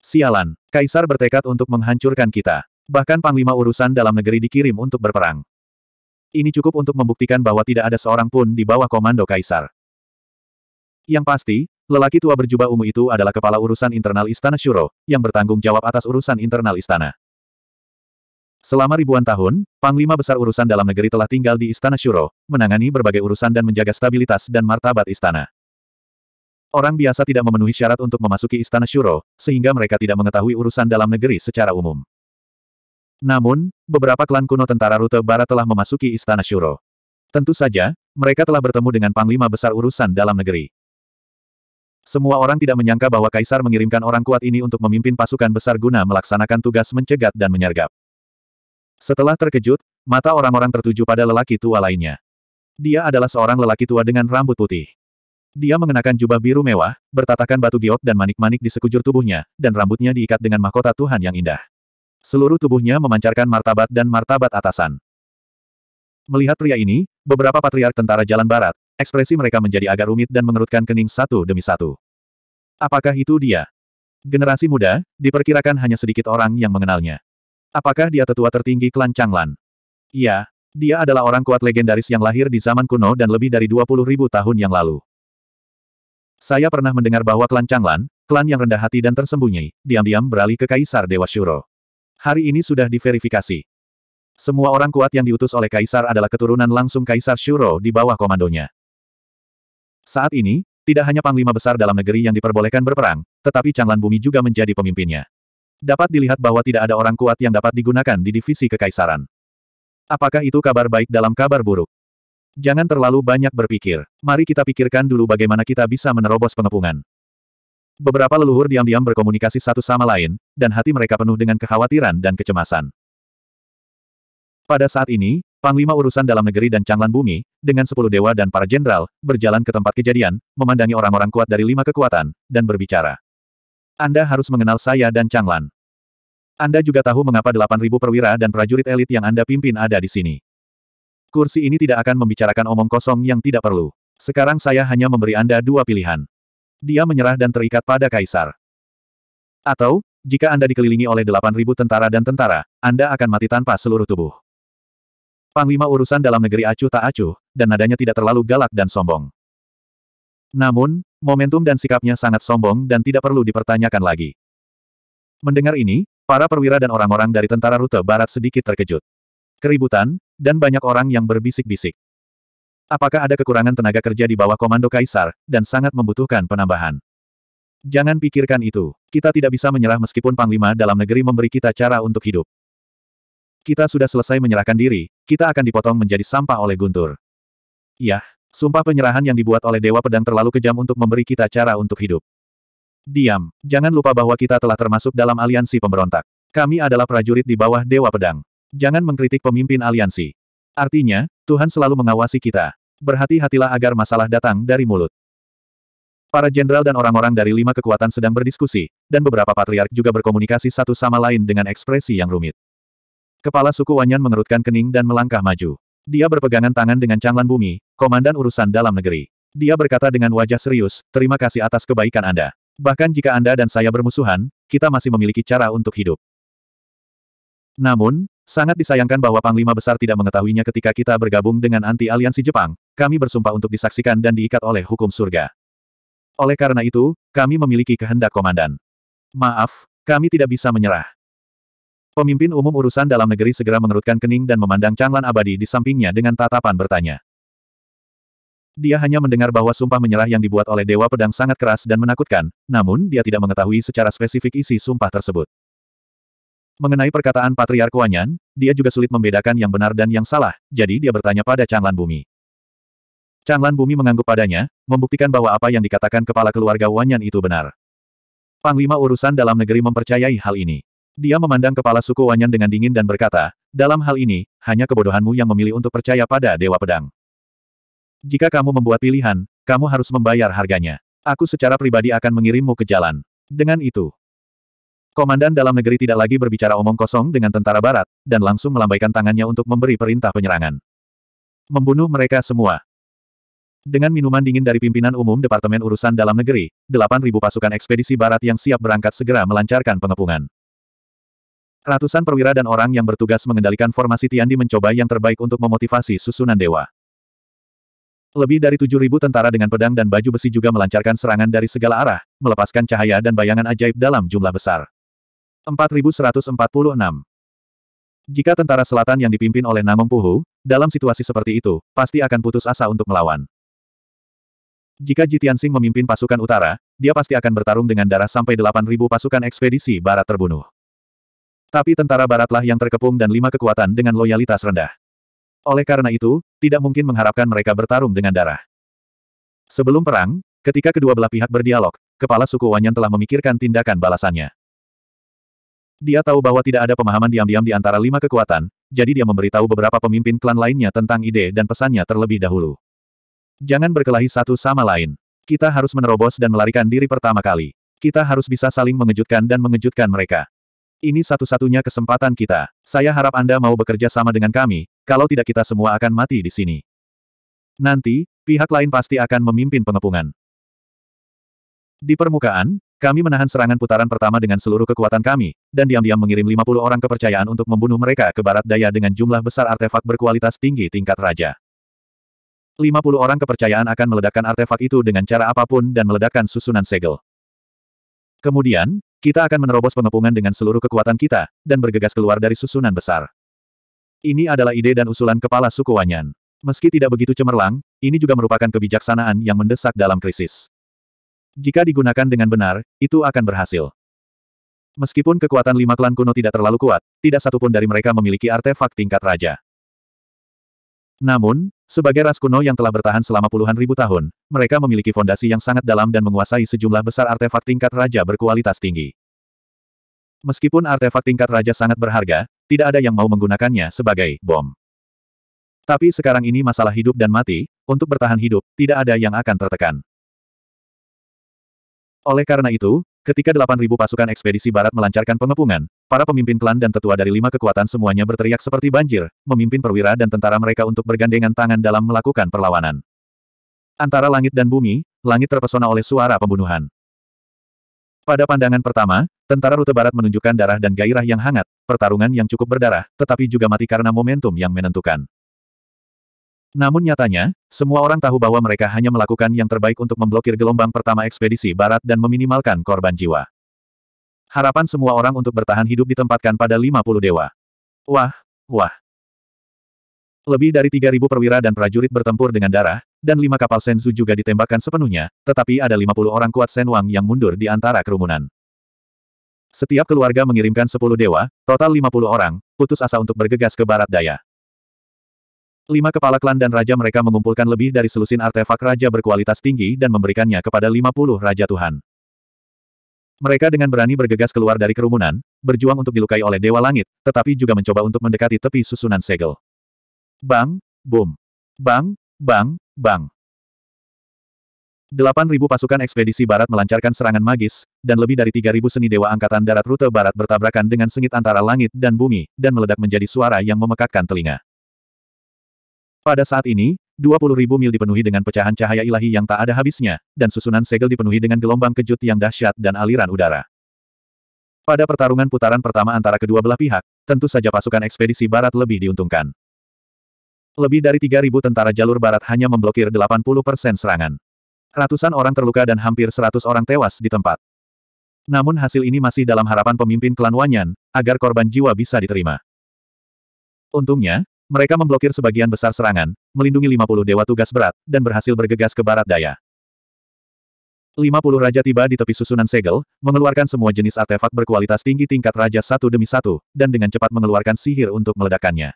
Sialan, Kaisar bertekad untuk menghancurkan kita. Bahkan panglima urusan dalam negeri dikirim untuk berperang. Ini cukup untuk membuktikan bahwa tidak ada seorang pun di bawah komando Kaisar. Yang pasti, lelaki tua berjubah ungu itu adalah kepala urusan internal istana Shuro, yang bertanggung jawab atas urusan internal istana. Selama ribuan tahun, Panglima Besar Urusan Dalam Negeri telah tinggal di Istana Shuro, menangani berbagai urusan dan menjaga stabilitas dan martabat istana. Orang biasa tidak memenuhi syarat untuk memasuki Istana Shuro, sehingga mereka tidak mengetahui urusan dalam negeri secara umum. Namun, beberapa klan kuno tentara rute barat telah memasuki Istana Shuro. Tentu saja, mereka telah bertemu dengan Panglima Besar Urusan Dalam Negeri. Semua orang tidak menyangka bahwa Kaisar mengirimkan orang kuat ini untuk memimpin pasukan besar guna melaksanakan tugas mencegat dan menyergap. Setelah terkejut, mata orang-orang tertuju pada lelaki tua lainnya. Dia adalah seorang lelaki tua dengan rambut putih. Dia mengenakan jubah biru mewah, bertatakan batu giok dan manik-manik di sekujur tubuhnya, dan rambutnya diikat dengan mahkota Tuhan yang indah. Seluruh tubuhnya memancarkan martabat dan martabat atasan. Melihat pria ini, beberapa patriark tentara jalan barat, ekspresi mereka menjadi agak rumit dan mengerutkan kening satu demi satu. Apakah itu dia? Generasi muda, diperkirakan hanya sedikit orang yang mengenalnya. Apakah dia tetua tertinggi klan Changlan? Iya, dia adalah orang kuat legendaris yang lahir di zaman kuno dan lebih dari 20 ribu tahun yang lalu. Saya pernah mendengar bahwa klan Changlan, klan yang rendah hati dan tersembunyi, diam-diam beralih ke Kaisar Dewa Shuro. Hari ini sudah diverifikasi. Semua orang kuat yang diutus oleh Kaisar adalah keturunan langsung Kaisar Shuro di bawah komandonya. Saat ini, tidak hanya Panglima Besar dalam negeri yang diperbolehkan berperang, tetapi Changlan Bumi juga menjadi pemimpinnya. Dapat dilihat bahwa tidak ada orang kuat yang dapat digunakan di divisi kekaisaran. Apakah itu kabar baik dalam kabar buruk? Jangan terlalu banyak berpikir. Mari kita pikirkan dulu bagaimana kita bisa menerobos pengepungan. Beberapa leluhur diam-diam berkomunikasi satu sama lain, dan hati mereka penuh dengan kekhawatiran dan kecemasan. Pada saat ini, Panglima Urusan Dalam Negeri dan Canglan Bumi, dengan sepuluh dewa dan para jenderal, berjalan ke tempat kejadian, memandangi orang-orang kuat dari lima kekuatan, dan berbicara. Anda harus mengenal saya dan Changlan. Anda juga tahu mengapa 8.000 perwira dan prajurit elit yang Anda pimpin ada di sini. Kursi ini tidak akan membicarakan omong kosong yang tidak perlu. Sekarang saya hanya memberi Anda dua pilihan. Dia menyerah dan terikat pada kaisar. Atau, jika Anda dikelilingi oleh 8.000 tentara dan tentara, Anda akan mati tanpa seluruh tubuh. Panglima urusan dalam negeri acuh tak acuh, dan nadanya tidak terlalu galak dan sombong. Namun, momentum dan sikapnya sangat sombong dan tidak perlu dipertanyakan lagi. Mendengar ini, para perwira dan orang-orang dari tentara rute barat sedikit terkejut. Keributan, dan banyak orang yang berbisik-bisik. Apakah ada kekurangan tenaga kerja di bawah komando Kaisar, dan sangat membutuhkan penambahan? Jangan pikirkan itu. Kita tidak bisa menyerah meskipun Panglima dalam negeri memberi kita cara untuk hidup. Kita sudah selesai menyerahkan diri, kita akan dipotong menjadi sampah oleh Guntur. Yah, Sumpah penyerahan yang dibuat oleh Dewa Pedang terlalu kejam untuk memberi kita cara untuk hidup. Diam, jangan lupa bahwa kita telah termasuk dalam aliansi pemberontak. Kami adalah prajurit di bawah Dewa Pedang. Jangan mengkritik pemimpin aliansi. Artinya, Tuhan selalu mengawasi kita. Berhati-hatilah agar masalah datang dari mulut. Para jenderal dan orang-orang dari lima kekuatan sedang berdiskusi, dan beberapa patriark juga berkomunikasi satu sama lain dengan ekspresi yang rumit. Kepala suku Wanyan mengerutkan kening dan melangkah maju. Dia berpegangan tangan dengan Changlan Bumi, komandan urusan dalam negeri. Dia berkata dengan wajah serius, terima kasih atas kebaikan Anda. Bahkan jika Anda dan saya bermusuhan, kita masih memiliki cara untuk hidup. Namun, sangat disayangkan bahwa Panglima Besar tidak mengetahuinya ketika kita bergabung dengan anti-aliansi Jepang, kami bersumpah untuk disaksikan dan diikat oleh hukum surga. Oleh karena itu, kami memiliki kehendak komandan. Maaf, kami tidak bisa menyerah. Pemimpin umum urusan dalam negeri segera mengerutkan kening dan memandang Changlan abadi di sampingnya dengan tatapan bertanya. Dia hanya mendengar bahwa sumpah menyerah yang dibuat oleh Dewa Pedang sangat keras dan menakutkan, namun dia tidak mengetahui secara spesifik isi sumpah tersebut. Mengenai perkataan Patriark Wanyan, dia juga sulit membedakan yang benar dan yang salah, jadi dia bertanya pada Changlan Bumi. Changlan Bumi mengangguk padanya, membuktikan bahwa apa yang dikatakan kepala keluarga Wanyan itu benar. Panglima urusan dalam negeri mempercayai hal ini. Dia memandang kepala suku Wanyan dengan dingin dan berkata, dalam hal ini, hanya kebodohanmu yang memilih untuk percaya pada Dewa Pedang. Jika kamu membuat pilihan, kamu harus membayar harganya. Aku secara pribadi akan mengirimmu ke jalan. Dengan itu, komandan dalam negeri tidak lagi berbicara omong kosong dengan tentara barat, dan langsung melambaikan tangannya untuk memberi perintah penyerangan. Membunuh mereka semua. Dengan minuman dingin dari pimpinan umum Departemen Urusan Dalam Negeri, 8.000 pasukan ekspedisi barat yang siap berangkat segera melancarkan pengepungan. Ratusan perwira dan orang yang bertugas mengendalikan formasi Tiandi mencoba yang terbaik untuk memotivasi susunan dewa. Lebih dari 7.000 tentara dengan pedang dan baju besi juga melancarkan serangan dari segala arah, melepaskan cahaya dan bayangan ajaib dalam jumlah besar. 4146 Jika tentara selatan yang dipimpin oleh Namong Puhu, dalam situasi seperti itu, pasti akan putus asa untuk melawan. Jika Jitiansing memimpin pasukan utara, dia pasti akan bertarung dengan darah sampai 8.000 pasukan ekspedisi barat terbunuh. Tapi tentara baratlah yang terkepung dan lima kekuatan dengan loyalitas rendah. Oleh karena itu, tidak mungkin mengharapkan mereka bertarung dengan darah. Sebelum perang, ketika kedua belah pihak berdialog, kepala suku Wanyan telah memikirkan tindakan balasannya. Dia tahu bahwa tidak ada pemahaman diam-diam di antara lima kekuatan, jadi dia memberitahu beberapa pemimpin klan lainnya tentang ide dan pesannya terlebih dahulu. Jangan berkelahi satu sama lain. Kita harus menerobos dan melarikan diri pertama kali. Kita harus bisa saling mengejutkan dan mengejutkan mereka. Ini satu-satunya kesempatan kita. Saya harap Anda mau bekerja sama dengan kami, kalau tidak kita semua akan mati di sini. Nanti, pihak lain pasti akan memimpin pengepungan. Di permukaan, kami menahan serangan putaran pertama dengan seluruh kekuatan kami, dan diam-diam mengirim 50 orang kepercayaan untuk membunuh mereka ke barat daya dengan jumlah besar artefak berkualitas tinggi tingkat raja. 50 orang kepercayaan akan meledakkan artefak itu dengan cara apapun dan meledakkan susunan segel. Kemudian, kita akan menerobos pengepungan dengan seluruh kekuatan kita, dan bergegas keluar dari susunan besar. Ini adalah ide dan usulan kepala suku Wanyan. Meski tidak begitu cemerlang, ini juga merupakan kebijaksanaan yang mendesak dalam krisis. Jika digunakan dengan benar, itu akan berhasil. Meskipun kekuatan lima klan kuno tidak terlalu kuat, tidak satupun dari mereka memiliki artefak tingkat raja. Namun, sebagai ras kuno yang telah bertahan selama puluhan ribu tahun, mereka memiliki fondasi yang sangat dalam dan menguasai sejumlah besar artefak tingkat raja berkualitas tinggi. Meskipun artefak tingkat raja sangat berharga, tidak ada yang mau menggunakannya sebagai bom. Tapi sekarang ini masalah hidup dan mati, untuk bertahan hidup, tidak ada yang akan tertekan. Oleh karena itu, Ketika 8.000 pasukan ekspedisi barat melancarkan pengepungan, para pemimpin klan dan tetua dari lima kekuatan semuanya berteriak seperti banjir, memimpin perwira dan tentara mereka untuk bergandengan tangan dalam melakukan perlawanan. Antara langit dan bumi, langit terpesona oleh suara pembunuhan. Pada pandangan pertama, tentara rute barat menunjukkan darah dan gairah yang hangat, pertarungan yang cukup berdarah, tetapi juga mati karena momentum yang menentukan. Namun nyatanya, semua orang tahu bahwa mereka hanya melakukan yang terbaik untuk memblokir gelombang pertama ekspedisi barat dan meminimalkan korban jiwa. Harapan semua orang untuk bertahan hidup ditempatkan pada 50 dewa. Wah, wah. Lebih dari 3.000 perwira dan prajurit bertempur dengan darah, dan lima kapal Senzu juga ditembakkan sepenuhnya, tetapi ada 50 orang kuat Senwang yang mundur di antara kerumunan. Setiap keluarga mengirimkan 10 dewa, total 50 orang, putus asa untuk bergegas ke barat daya. Lima kepala klan dan raja mereka mengumpulkan lebih dari selusin artefak raja berkualitas tinggi dan memberikannya kepada lima puluh raja Tuhan. Mereka dengan berani bergegas keluar dari kerumunan, berjuang untuk dilukai oleh Dewa Langit, tetapi juga mencoba untuk mendekati tepi susunan segel. Bang, boom. Bang, bang, bang. Delapan ribu pasukan ekspedisi barat melancarkan serangan magis, dan lebih dari tiga ribu seni dewa angkatan darat rute barat bertabrakan dengan sengit antara langit dan bumi, dan meledak menjadi suara yang memekakkan telinga. Pada saat ini, 20.000 mil dipenuhi dengan pecahan cahaya ilahi yang tak ada habisnya, dan susunan segel dipenuhi dengan gelombang kejut yang dahsyat dan aliran udara. Pada pertarungan putaran pertama antara kedua belah pihak, tentu saja pasukan ekspedisi barat lebih diuntungkan. Lebih dari 3.000 tentara jalur barat hanya memblokir 80% serangan. Ratusan orang terluka dan hampir 100 orang tewas di tempat. Namun hasil ini masih dalam harapan pemimpin klan Wanyan, agar korban jiwa bisa diterima. Untungnya, mereka memblokir sebagian besar serangan, melindungi 50 dewa tugas berat, dan berhasil bergegas ke barat daya. 50 raja tiba di tepi susunan segel, mengeluarkan semua jenis artefak berkualitas tinggi tingkat raja satu demi satu, dan dengan cepat mengeluarkan sihir untuk meledakkannya.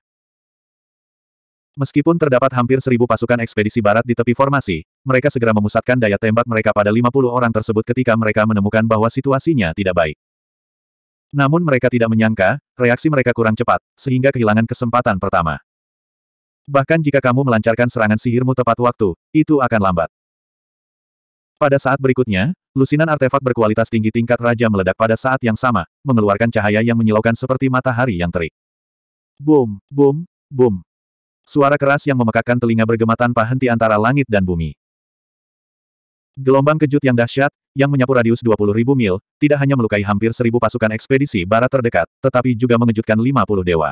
Meskipun terdapat hampir seribu pasukan ekspedisi barat di tepi formasi, mereka segera memusatkan daya tembak mereka pada 50 orang tersebut ketika mereka menemukan bahwa situasinya tidak baik. Namun mereka tidak menyangka, reaksi mereka kurang cepat, sehingga kehilangan kesempatan pertama. Bahkan jika kamu melancarkan serangan sihirmu tepat waktu, itu akan lambat. Pada saat berikutnya, lusinan artefak berkualitas tinggi tingkat raja meledak pada saat yang sama, mengeluarkan cahaya yang menyilaukan seperti matahari yang terik. Boom, boom, boom. Suara keras yang memekakkan telinga bergema tanpa henti antara langit dan bumi. Gelombang kejut yang dahsyat, yang menyapu radius 20.000 mil, tidak hanya melukai hampir 1.000 pasukan ekspedisi barat terdekat, tetapi juga mengejutkan 50 dewa.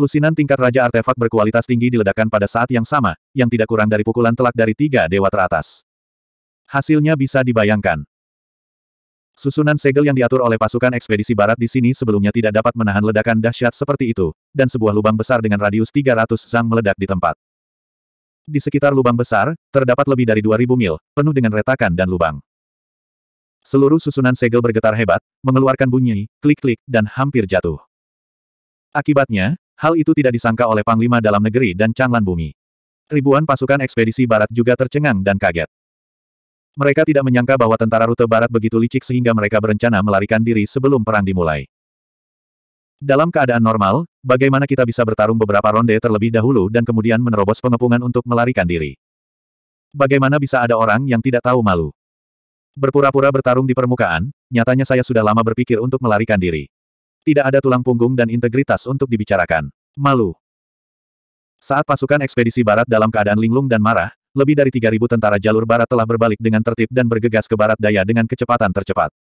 Lusinan tingkat Raja Artefak berkualitas tinggi diledakkan pada saat yang sama, yang tidak kurang dari pukulan telak dari tiga dewa teratas. Hasilnya bisa dibayangkan. Susunan segel yang diatur oleh pasukan ekspedisi barat di sini sebelumnya tidak dapat menahan ledakan dahsyat seperti itu, dan sebuah lubang besar dengan radius 300 zang meledak di tempat. Di sekitar lubang besar, terdapat lebih dari 2000 mil, penuh dengan retakan dan lubang. Seluruh susunan segel bergetar hebat, mengeluarkan bunyi, klik-klik, dan hampir jatuh. Akibatnya, hal itu tidak disangka oleh Panglima dalam negeri dan Canglan Bumi. Ribuan pasukan ekspedisi barat juga tercengang dan kaget. Mereka tidak menyangka bahwa tentara rute barat begitu licik sehingga mereka berencana melarikan diri sebelum perang dimulai. Dalam keadaan normal, Bagaimana kita bisa bertarung beberapa ronde terlebih dahulu dan kemudian menerobos pengepungan untuk melarikan diri? Bagaimana bisa ada orang yang tidak tahu malu? Berpura-pura bertarung di permukaan, nyatanya saya sudah lama berpikir untuk melarikan diri. Tidak ada tulang punggung dan integritas untuk dibicarakan. Malu. Saat pasukan ekspedisi barat dalam keadaan linglung dan marah, lebih dari 3.000 tentara jalur barat telah berbalik dengan tertib dan bergegas ke barat daya dengan kecepatan tercepat.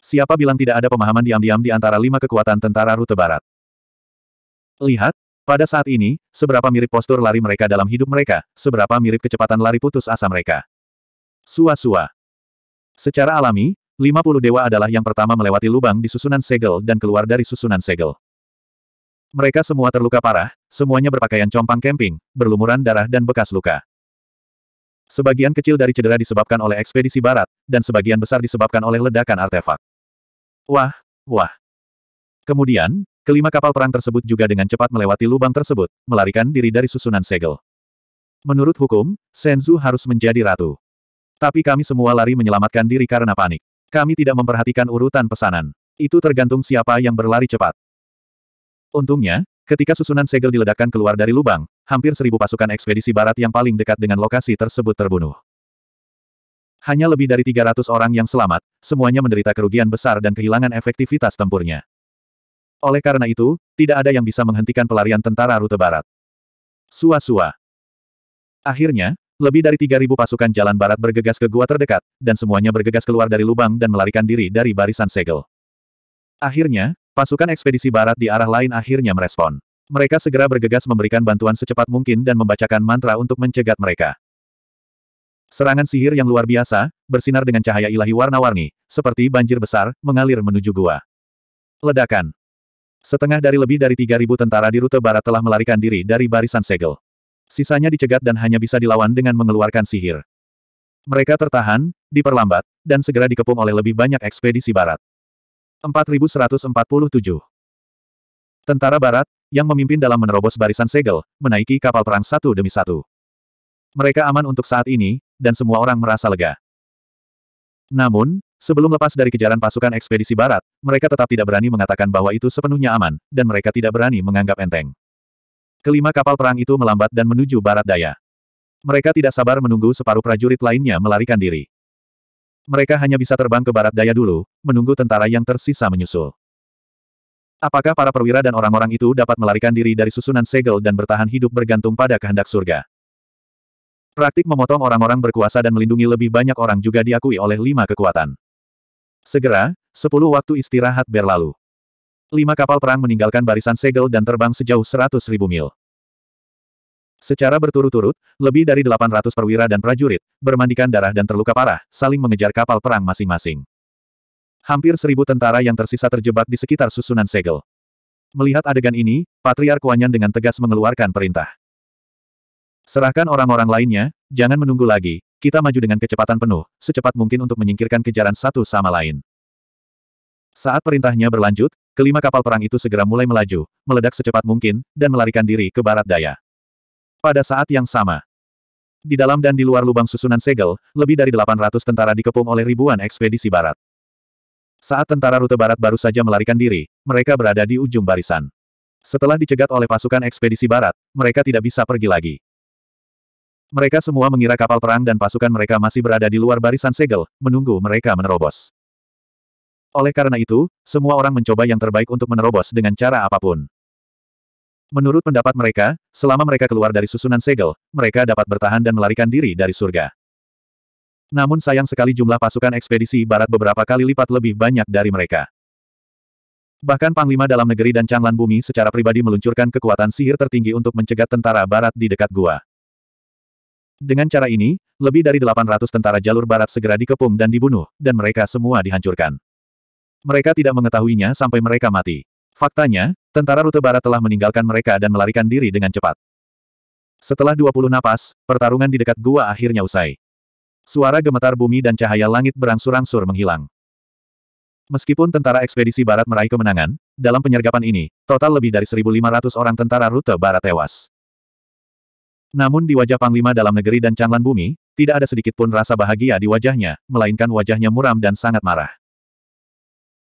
Siapa bilang tidak ada pemahaman diam-diam di antara lima kekuatan tentara rute barat? Lihat, pada saat ini, seberapa mirip postur lari mereka dalam hidup mereka, seberapa mirip kecepatan lari putus asa mereka. Sua-sua. Secara alami, 50 dewa adalah yang pertama melewati lubang di susunan segel dan keluar dari susunan segel. Mereka semua terluka parah, semuanya berpakaian compang camping, berlumuran darah dan bekas luka. Sebagian kecil dari cedera disebabkan oleh ekspedisi barat, dan sebagian besar disebabkan oleh ledakan artefak. Wah, wah. Kemudian, Kelima kapal perang tersebut juga dengan cepat melewati lubang tersebut, melarikan diri dari susunan segel. Menurut hukum, Senzu harus menjadi ratu. Tapi kami semua lari menyelamatkan diri karena panik. Kami tidak memperhatikan urutan pesanan. Itu tergantung siapa yang berlari cepat. Untungnya, ketika susunan segel diledakkan keluar dari lubang, hampir seribu pasukan ekspedisi barat yang paling dekat dengan lokasi tersebut terbunuh. Hanya lebih dari 300 orang yang selamat, semuanya menderita kerugian besar dan kehilangan efektivitas tempurnya. Oleh karena itu, tidak ada yang bisa menghentikan pelarian tentara rute barat. Sua-sua. Akhirnya, lebih dari 3.000 pasukan jalan barat bergegas ke gua terdekat, dan semuanya bergegas keluar dari lubang dan melarikan diri dari barisan segel. Akhirnya, pasukan ekspedisi barat di arah lain akhirnya merespon. Mereka segera bergegas memberikan bantuan secepat mungkin dan membacakan mantra untuk mencegat mereka. Serangan sihir yang luar biasa, bersinar dengan cahaya ilahi warna-warni, seperti banjir besar, mengalir menuju gua. Ledakan. Setengah dari lebih dari 3.000 tentara di rute barat telah melarikan diri dari barisan segel. Sisanya dicegat dan hanya bisa dilawan dengan mengeluarkan sihir. Mereka tertahan, diperlambat, dan segera dikepung oleh lebih banyak ekspedisi barat. 4147 Tentara barat, yang memimpin dalam menerobos barisan segel, menaiki kapal perang satu demi satu. Mereka aman untuk saat ini, dan semua orang merasa lega. Namun, Sebelum lepas dari kejaran pasukan ekspedisi barat, mereka tetap tidak berani mengatakan bahwa itu sepenuhnya aman, dan mereka tidak berani menganggap enteng. Kelima kapal perang itu melambat dan menuju barat daya. Mereka tidak sabar menunggu separuh prajurit lainnya melarikan diri. Mereka hanya bisa terbang ke barat daya dulu, menunggu tentara yang tersisa menyusul. Apakah para perwira dan orang-orang itu dapat melarikan diri dari susunan segel dan bertahan hidup bergantung pada kehendak surga? Praktik memotong orang-orang berkuasa dan melindungi lebih banyak orang juga diakui oleh lima kekuatan. Segera, sepuluh waktu istirahat berlalu. Lima kapal perang meninggalkan barisan segel dan terbang sejauh seratus ribu mil. Secara berturut-turut, lebih dari delapan ratus perwira dan prajurit, bermandikan darah dan terluka parah, saling mengejar kapal perang masing-masing. Hampir seribu tentara yang tersisa terjebak di sekitar susunan segel. Melihat adegan ini, Patriark Wanyan dengan tegas mengeluarkan perintah. Serahkan orang-orang lainnya, jangan menunggu lagi, kita maju dengan kecepatan penuh, secepat mungkin untuk menyingkirkan kejaran satu sama lain. Saat perintahnya berlanjut, kelima kapal perang itu segera mulai melaju, meledak secepat mungkin, dan melarikan diri ke barat daya. Pada saat yang sama, di dalam dan di luar lubang susunan segel, lebih dari 800 tentara dikepung oleh ribuan ekspedisi barat. Saat tentara rute barat baru saja melarikan diri, mereka berada di ujung barisan. Setelah dicegat oleh pasukan ekspedisi barat, mereka tidak bisa pergi lagi. Mereka semua mengira kapal perang dan pasukan mereka masih berada di luar barisan segel, menunggu mereka menerobos. Oleh karena itu, semua orang mencoba yang terbaik untuk menerobos dengan cara apapun. Menurut pendapat mereka, selama mereka keluar dari susunan segel, mereka dapat bertahan dan melarikan diri dari surga. Namun sayang sekali jumlah pasukan ekspedisi barat beberapa kali lipat lebih banyak dari mereka. Bahkan Panglima dalam negeri dan Changlan Bumi secara pribadi meluncurkan kekuatan sihir tertinggi untuk mencegat tentara barat di dekat gua. Dengan cara ini, lebih dari 800 tentara jalur barat segera dikepung dan dibunuh, dan mereka semua dihancurkan. Mereka tidak mengetahuinya sampai mereka mati. Faktanya, tentara rute barat telah meninggalkan mereka dan melarikan diri dengan cepat. Setelah 20 napas, pertarungan di dekat gua akhirnya usai. Suara gemetar bumi dan cahaya langit berangsur-angsur menghilang. Meskipun tentara ekspedisi barat meraih kemenangan, dalam penyergapan ini, total lebih dari 1.500 orang tentara rute barat tewas. Namun di wajah Panglima dalam negeri dan Canglan Bumi, tidak ada sedikit pun rasa bahagia di wajahnya, melainkan wajahnya muram dan sangat marah.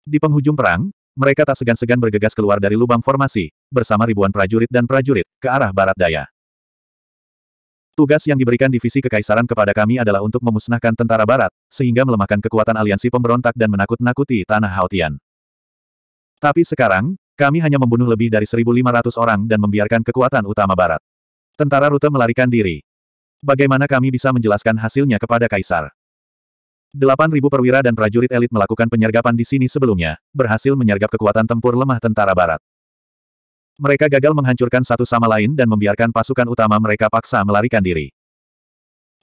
Di penghujung perang, mereka tak segan-segan bergegas keluar dari lubang formasi, bersama ribuan prajurit dan prajurit, ke arah barat daya. Tugas yang diberikan divisi kekaisaran kepada kami adalah untuk memusnahkan tentara barat, sehingga melemahkan kekuatan aliansi pemberontak dan menakut-nakuti tanah Haotian. Tapi sekarang, kami hanya membunuh lebih dari 1.500 orang dan membiarkan kekuatan utama barat. Tentara rute melarikan diri. Bagaimana kami bisa menjelaskan hasilnya kepada Kaisar? 8.000 perwira dan prajurit elit melakukan penyergapan di sini sebelumnya, berhasil menyergap kekuatan tempur lemah tentara barat. Mereka gagal menghancurkan satu sama lain dan membiarkan pasukan utama mereka paksa melarikan diri.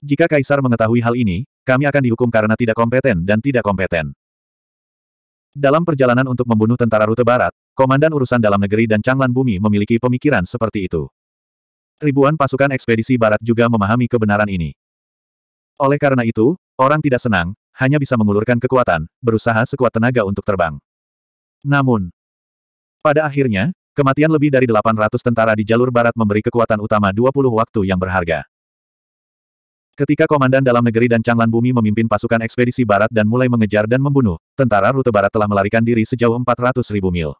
Jika Kaisar mengetahui hal ini, kami akan dihukum karena tidak kompeten dan tidak kompeten. Dalam perjalanan untuk membunuh tentara rute barat, Komandan Urusan Dalam Negeri dan Changlan Bumi memiliki pemikiran seperti itu. Ribuan pasukan ekspedisi barat juga memahami kebenaran ini. Oleh karena itu, orang tidak senang, hanya bisa mengulurkan kekuatan, berusaha sekuat tenaga untuk terbang. Namun, pada akhirnya, kematian lebih dari 800 tentara di jalur barat memberi kekuatan utama 20 waktu yang berharga. Ketika Komandan Dalam Negeri dan canglan Bumi memimpin pasukan ekspedisi barat dan mulai mengejar dan membunuh, tentara rute barat telah melarikan diri sejauh 400 ribu mil.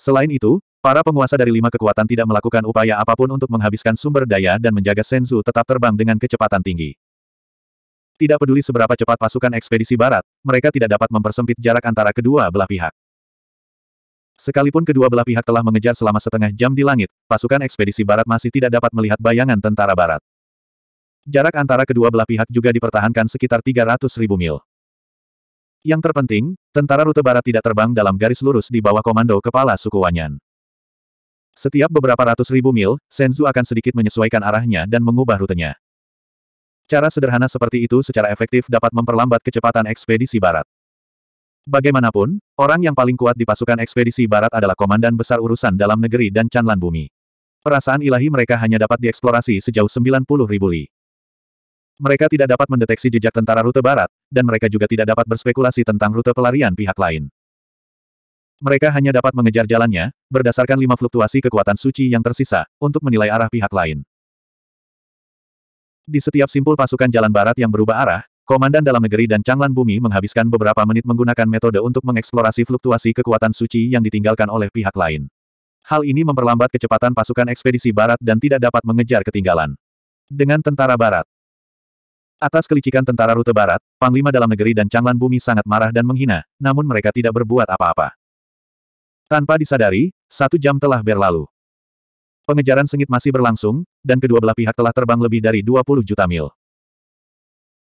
Selain itu, Para penguasa dari lima kekuatan tidak melakukan upaya apapun untuk menghabiskan sumber daya dan menjaga Senzu tetap terbang dengan kecepatan tinggi. Tidak peduli seberapa cepat pasukan ekspedisi barat, mereka tidak dapat mempersempit jarak antara kedua belah pihak. Sekalipun kedua belah pihak telah mengejar selama setengah jam di langit, pasukan ekspedisi barat masih tidak dapat melihat bayangan tentara barat. Jarak antara kedua belah pihak juga dipertahankan sekitar 300 ribu mil. Yang terpenting, tentara rute barat tidak terbang dalam garis lurus di bawah komando kepala suku Wanyan. Setiap beberapa ratus ribu mil, Senzu akan sedikit menyesuaikan arahnya dan mengubah rutenya. Cara sederhana seperti itu secara efektif dapat memperlambat kecepatan ekspedisi barat. Bagaimanapun, orang yang paling kuat di pasukan ekspedisi barat adalah komandan besar urusan dalam negeri dan canlan Bumi. Perasaan ilahi mereka hanya dapat dieksplorasi sejauh 90 ribu li. Mereka tidak dapat mendeteksi jejak tentara rute barat, dan mereka juga tidak dapat berspekulasi tentang rute pelarian pihak lain. Mereka hanya dapat mengejar jalannya, berdasarkan lima fluktuasi kekuatan suci yang tersisa, untuk menilai arah pihak lain. Di setiap simpul pasukan jalan barat yang berubah arah, Komandan Dalam Negeri dan Changlan Bumi menghabiskan beberapa menit menggunakan metode untuk mengeksplorasi fluktuasi kekuatan suci yang ditinggalkan oleh pihak lain. Hal ini memperlambat kecepatan pasukan ekspedisi barat dan tidak dapat mengejar ketinggalan. Dengan tentara barat, Atas kelicikan tentara rute barat, Panglima dalam negeri dan Changlan Bumi sangat marah dan menghina, namun mereka tidak berbuat apa-apa. Tanpa disadari, satu jam telah berlalu. Pengejaran sengit masih berlangsung, dan kedua belah pihak telah terbang lebih dari 20 juta mil.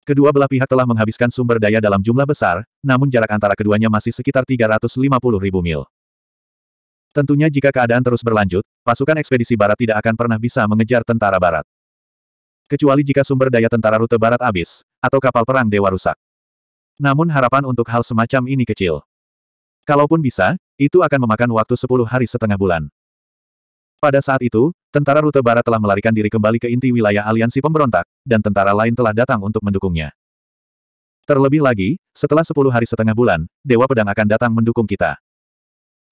Kedua belah pihak telah menghabiskan sumber daya dalam jumlah besar, namun jarak antara keduanya masih sekitar 350 ribu mil. Tentunya jika keadaan terus berlanjut, pasukan ekspedisi barat tidak akan pernah bisa mengejar tentara barat. Kecuali jika sumber daya tentara rute barat habis, atau kapal perang dewa rusak. Namun harapan untuk hal semacam ini kecil. Kalaupun bisa, itu akan memakan waktu 10 hari setengah bulan. Pada saat itu, tentara rute barat telah melarikan diri kembali ke inti wilayah aliansi pemberontak, dan tentara lain telah datang untuk mendukungnya. Terlebih lagi, setelah 10 hari setengah bulan, Dewa Pedang akan datang mendukung kita.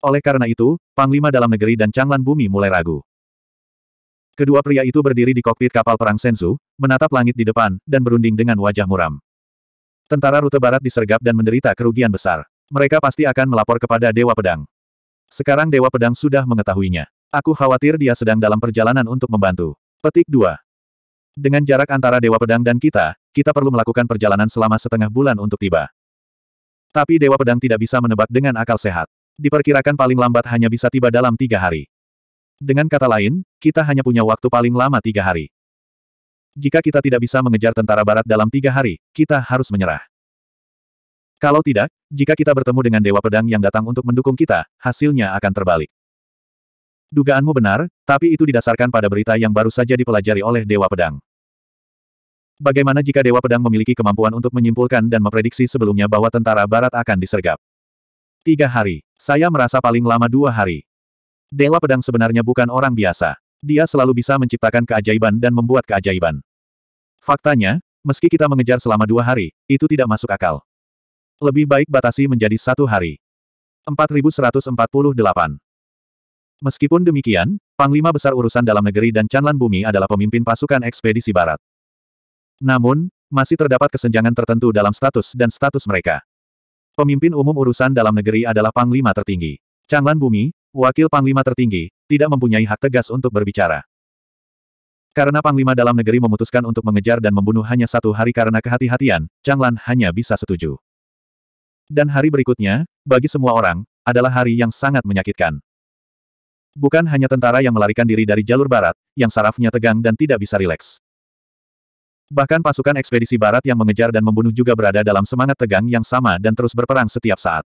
Oleh karena itu, Panglima dalam negeri dan Changlan Bumi mulai ragu. Kedua pria itu berdiri di kokpit kapal perang Senzu, menatap langit di depan, dan berunding dengan wajah muram. Tentara rute barat disergap dan menderita kerugian besar. Mereka pasti akan melapor kepada Dewa Pedang. Sekarang Dewa Pedang sudah mengetahuinya. Aku khawatir dia sedang dalam perjalanan untuk membantu. Petik 2. Dengan jarak antara Dewa Pedang dan kita, kita perlu melakukan perjalanan selama setengah bulan untuk tiba. Tapi Dewa Pedang tidak bisa menebak dengan akal sehat. Diperkirakan paling lambat hanya bisa tiba dalam tiga hari. Dengan kata lain, kita hanya punya waktu paling lama tiga hari. Jika kita tidak bisa mengejar tentara barat dalam tiga hari, kita harus menyerah. Kalau tidak, jika kita bertemu dengan Dewa Pedang yang datang untuk mendukung kita, hasilnya akan terbalik. Dugaanmu benar, tapi itu didasarkan pada berita yang baru saja dipelajari oleh Dewa Pedang. Bagaimana jika Dewa Pedang memiliki kemampuan untuk menyimpulkan dan memprediksi sebelumnya bahwa tentara barat akan disergap? Tiga hari. Saya merasa paling lama dua hari. Dewa Pedang sebenarnya bukan orang biasa. Dia selalu bisa menciptakan keajaiban dan membuat keajaiban. Faktanya, meski kita mengejar selama dua hari, itu tidak masuk akal. Lebih baik batasi menjadi satu hari. 4148. Meskipun demikian, Panglima Besar Urusan Dalam Negeri dan Canlan Bumi adalah pemimpin pasukan ekspedisi barat. Namun, masih terdapat kesenjangan tertentu dalam status dan status mereka. Pemimpin umum urusan dalam negeri adalah Panglima tertinggi. Canlan Bumi, wakil Panglima tertinggi, tidak mempunyai hak tegas untuk berbicara. Karena Panglima dalam negeri memutuskan untuk mengejar dan membunuh hanya satu hari karena kehati-hatian, Changlan hanya bisa setuju. Dan hari berikutnya, bagi semua orang, adalah hari yang sangat menyakitkan. Bukan hanya tentara yang melarikan diri dari jalur barat, yang sarafnya tegang dan tidak bisa rileks. Bahkan pasukan ekspedisi barat yang mengejar dan membunuh juga berada dalam semangat tegang yang sama dan terus berperang setiap saat.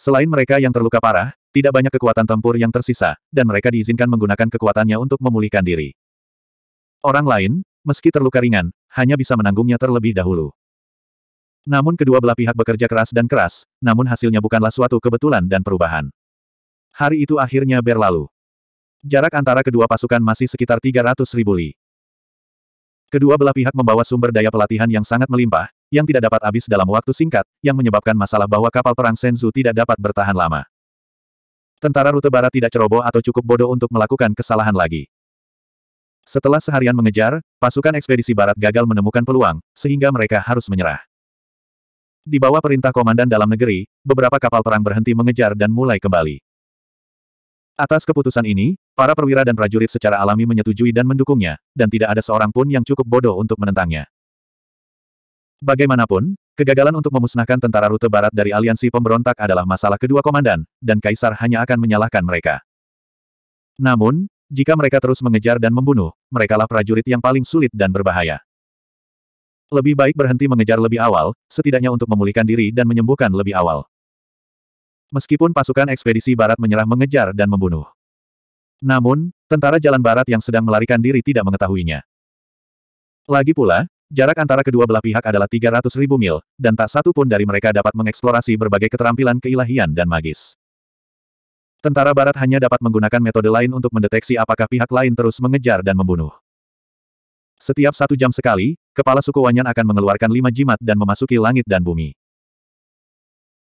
Selain mereka yang terluka parah, tidak banyak kekuatan tempur yang tersisa, dan mereka diizinkan menggunakan kekuatannya untuk memulihkan diri. Orang lain, meski terluka ringan, hanya bisa menanggungnya terlebih dahulu. Namun kedua belah pihak bekerja keras dan keras, namun hasilnya bukanlah suatu kebetulan dan perubahan. Hari itu akhirnya berlalu. Jarak antara kedua pasukan masih sekitar 300 ribu li. Kedua belah pihak membawa sumber daya pelatihan yang sangat melimpah, yang tidak dapat habis dalam waktu singkat, yang menyebabkan masalah bahwa kapal perang Senzu tidak dapat bertahan lama. Tentara rute barat tidak ceroboh atau cukup bodoh untuk melakukan kesalahan lagi. Setelah seharian mengejar, pasukan ekspedisi barat gagal menemukan peluang, sehingga mereka harus menyerah. Di bawah perintah komandan dalam negeri, beberapa kapal perang berhenti mengejar dan mulai kembali. Atas keputusan ini, para perwira dan prajurit secara alami menyetujui dan mendukungnya, dan tidak ada seorang pun yang cukup bodoh untuk menentangnya. Bagaimanapun, kegagalan untuk memusnahkan tentara rute barat dari aliansi pemberontak adalah masalah kedua komandan, dan kaisar hanya akan menyalahkan mereka. Namun, jika mereka terus mengejar dan membunuh, merekalah prajurit yang paling sulit dan berbahaya. Lebih baik berhenti mengejar lebih awal, setidaknya untuk memulihkan diri dan menyembuhkan lebih awal. Meskipun pasukan ekspedisi barat menyerah mengejar dan membunuh. Namun, tentara jalan barat yang sedang melarikan diri tidak mengetahuinya. Lagi pula, jarak antara kedua belah pihak adalah 300 ribu mil, dan tak satu pun dari mereka dapat mengeksplorasi berbagai keterampilan keilahian dan magis. Tentara barat hanya dapat menggunakan metode lain untuk mendeteksi apakah pihak lain terus mengejar dan membunuh. Setiap satu jam sekali, Kepala suku Wanyan akan mengeluarkan lima jimat dan memasuki langit dan bumi.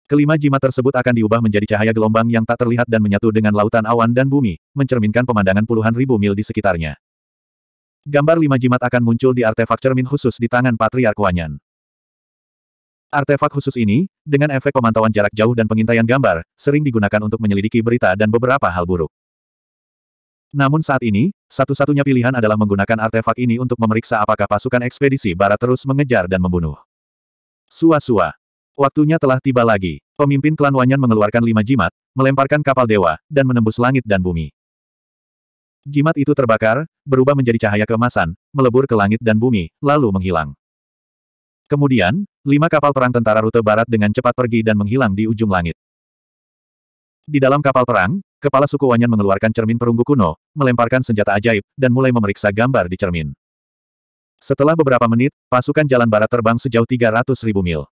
Kelima jimat tersebut akan diubah menjadi cahaya gelombang yang tak terlihat dan menyatu dengan lautan awan dan bumi, mencerminkan pemandangan puluhan ribu mil di sekitarnya. Gambar lima jimat akan muncul di artefak cermin khusus di tangan Patriark Wanyan. Artefak khusus ini, dengan efek pemantauan jarak jauh dan pengintaian gambar, sering digunakan untuk menyelidiki berita dan beberapa hal buruk. Namun saat ini, satu-satunya pilihan adalah menggunakan artefak ini untuk memeriksa apakah pasukan ekspedisi barat terus mengejar dan membunuh. Sua-sua. Waktunya telah tiba lagi. Pemimpin klan Wanyan mengeluarkan lima jimat, melemparkan kapal dewa, dan menembus langit dan bumi. Jimat itu terbakar, berubah menjadi cahaya kemasan, melebur ke langit dan bumi, lalu menghilang. Kemudian, lima kapal perang tentara rute barat dengan cepat pergi dan menghilang di ujung langit. Di dalam kapal perang, kepala suku Wanyan mengeluarkan cermin perunggu kuno, melemparkan senjata ajaib, dan mulai memeriksa gambar di cermin. Setelah beberapa menit, pasukan jalan barat terbang sejauh 300 mil.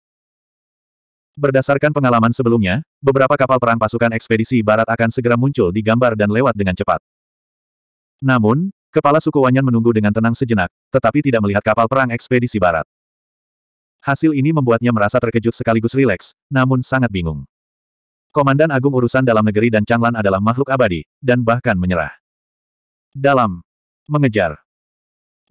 Berdasarkan pengalaman sebelumnya, beberapa kapal perang pasukan ekspedisi barat akan segera muncul di gambar dan lewat dengan cepat. Namun, kepala suku Wanyan menunggu dengan tenang sejenak, tetapi tidak melihat kapal perang ekspedisi barat. Hasil ini membuatnya merasa terkejut sekaligus rileks, namun sangat bingung. Komandan Agung Urusan Dalam Negeri dan Changlan adalah makhluk abadi, dan bahkan menyerah. Dalam. Mengejar.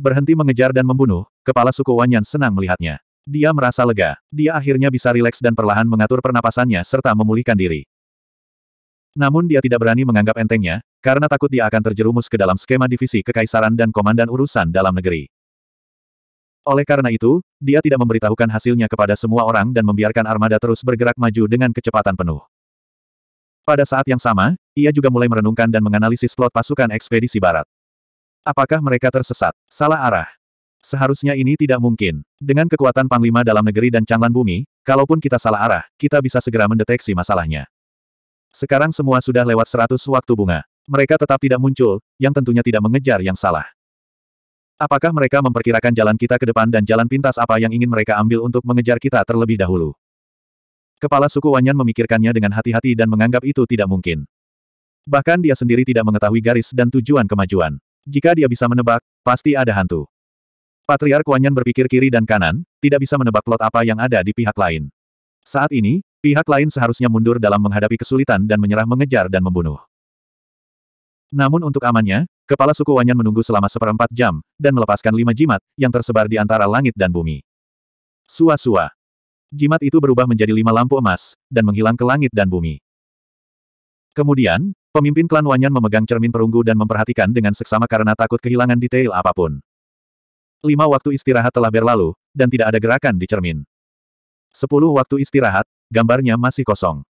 Berhenti mengejar dan membunuh, kepala suku Wanyan senang melihatnya. Dia merasa lega. Dia akhirnya bisa rileks dan perlahan mengatur pernapasannya serta memulihkan diri. Namun dia tidak berani menganggap entengnya, karena takut dia akan terjerumus ke dalam skema divisi kekaisaran dan komandan urusan dalam negeri. Oleh karena itu, dia tidak memberitahukan hasilnya kepada semua orang dan membiarkan armada terus bergerak maju dengan kecepatan penuh. Pada saat yang sama, ia juga mulai merenungkan dan menganalisis plot pasukan ekspedisi barat. Apakah mereka tersesat? Salah arah. Seharusnya ini tidak mungkin. Dengan kekuatan Panglima dalam negeri dan Canglan Bumi, kalaupun kita salah arah, kita bisa segera mendeteksi masalahnya. Sekarang semua sudah lewat seratus waktu bunga. Mereka tetap tidak muncul, yang tentunya tidak mengejar yang salah. Apakah mereka memperkirakan jalan kita ke depan dan jalan pintas apa yang ingin mereka ambil untuk mengejar kita terlebih dahulu? Kepala suku Wanyan memikirkannya dengan hati-hati dan menganggap itu tidak mungkin. Bahkan dia sendiri tidak mengetahui garis dan tujuan kemajuan. Jika dia bisa menebak, pasti ada hantu. Patriark Wanyan berpikir kiri dan kanan, tidak bisa menebak plot apa yang ada di pihak lain. Saat ini, pihak lain seharusnya mundur dalam menghadapi kesulitan dan menyerah mengejar dan membunuh. Namun untuk amannya, kepala suku Wanyan menunggu selama seperempat jam, dan melepaskan lima jimat, yang tersebar di antara langit dan bumi. Sua-sua jimat itu berubah menjadi lima lampu emas, dan menghilang ke langit dan bumi. Kemudian, pemimpin klan Wanyan memegang cermin perunggu dan memperhatikan dengan seksama karena takut kehilangan detail apapun. Lima waktu istirahat telah berlalu, dan tidak ada gerakan di cermin. Sepuluh waktu istirahat, gambarnya masih kosong.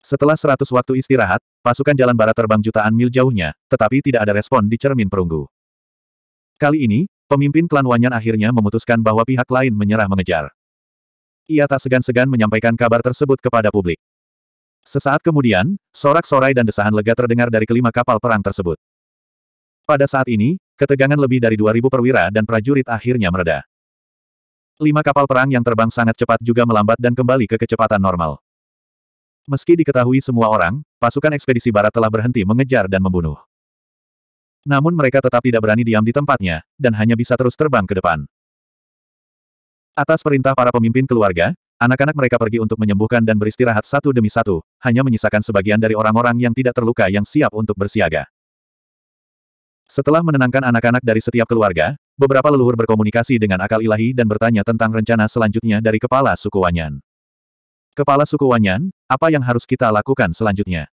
Setelah seratus waktu istirahat, pasukan jalan barat terbang jutaan mil jauhnya, tetapi tidak ada respon di cermin perunggu. Kali ini, pemimpin klan Wanyan akhirnya memutuskan bahwa pihak lain menyerah mengejar. Ia tak segan-segan menyampaikan kabar tersebut kepada publik. Sesaat kemudian, sorak-sorai dan desahan lega terdengar dari kelima kapal perang tersebut. Pada saat ini, ketegangan lebih dari 2.000 perwira dan prajurit akhirnya mereda. Lima kapal perang yang terbang sangat cepat juga melambat dan kembali ke kecepatan normal. Meski diketahui semua orang, pasukan ekspedisi barat telah berhenti mengejar dan membunuh. Namun mereka tetap tidak berani diam di tempatnya, dan hanya bisa terus terbang ke depan. Atas perintah para pemimpin keluarga, anak-anak mereka pergi untuk menyembuhkan dan beristirahat satu demi satu, hanya menyisakan sebagian dari orang-orang yang tidak terluka yang siap untuk bersiaga. Setelah menenangkan anak-anak dari setiap keluarga, beberapa leluhur berkomunikasi dengan akal ilahi dan bertanya tentang rencana selanjutnya dari kepala suku Wanyan. Kepala suku Wanyan, apa yang harus kita lakukan selanjutnya?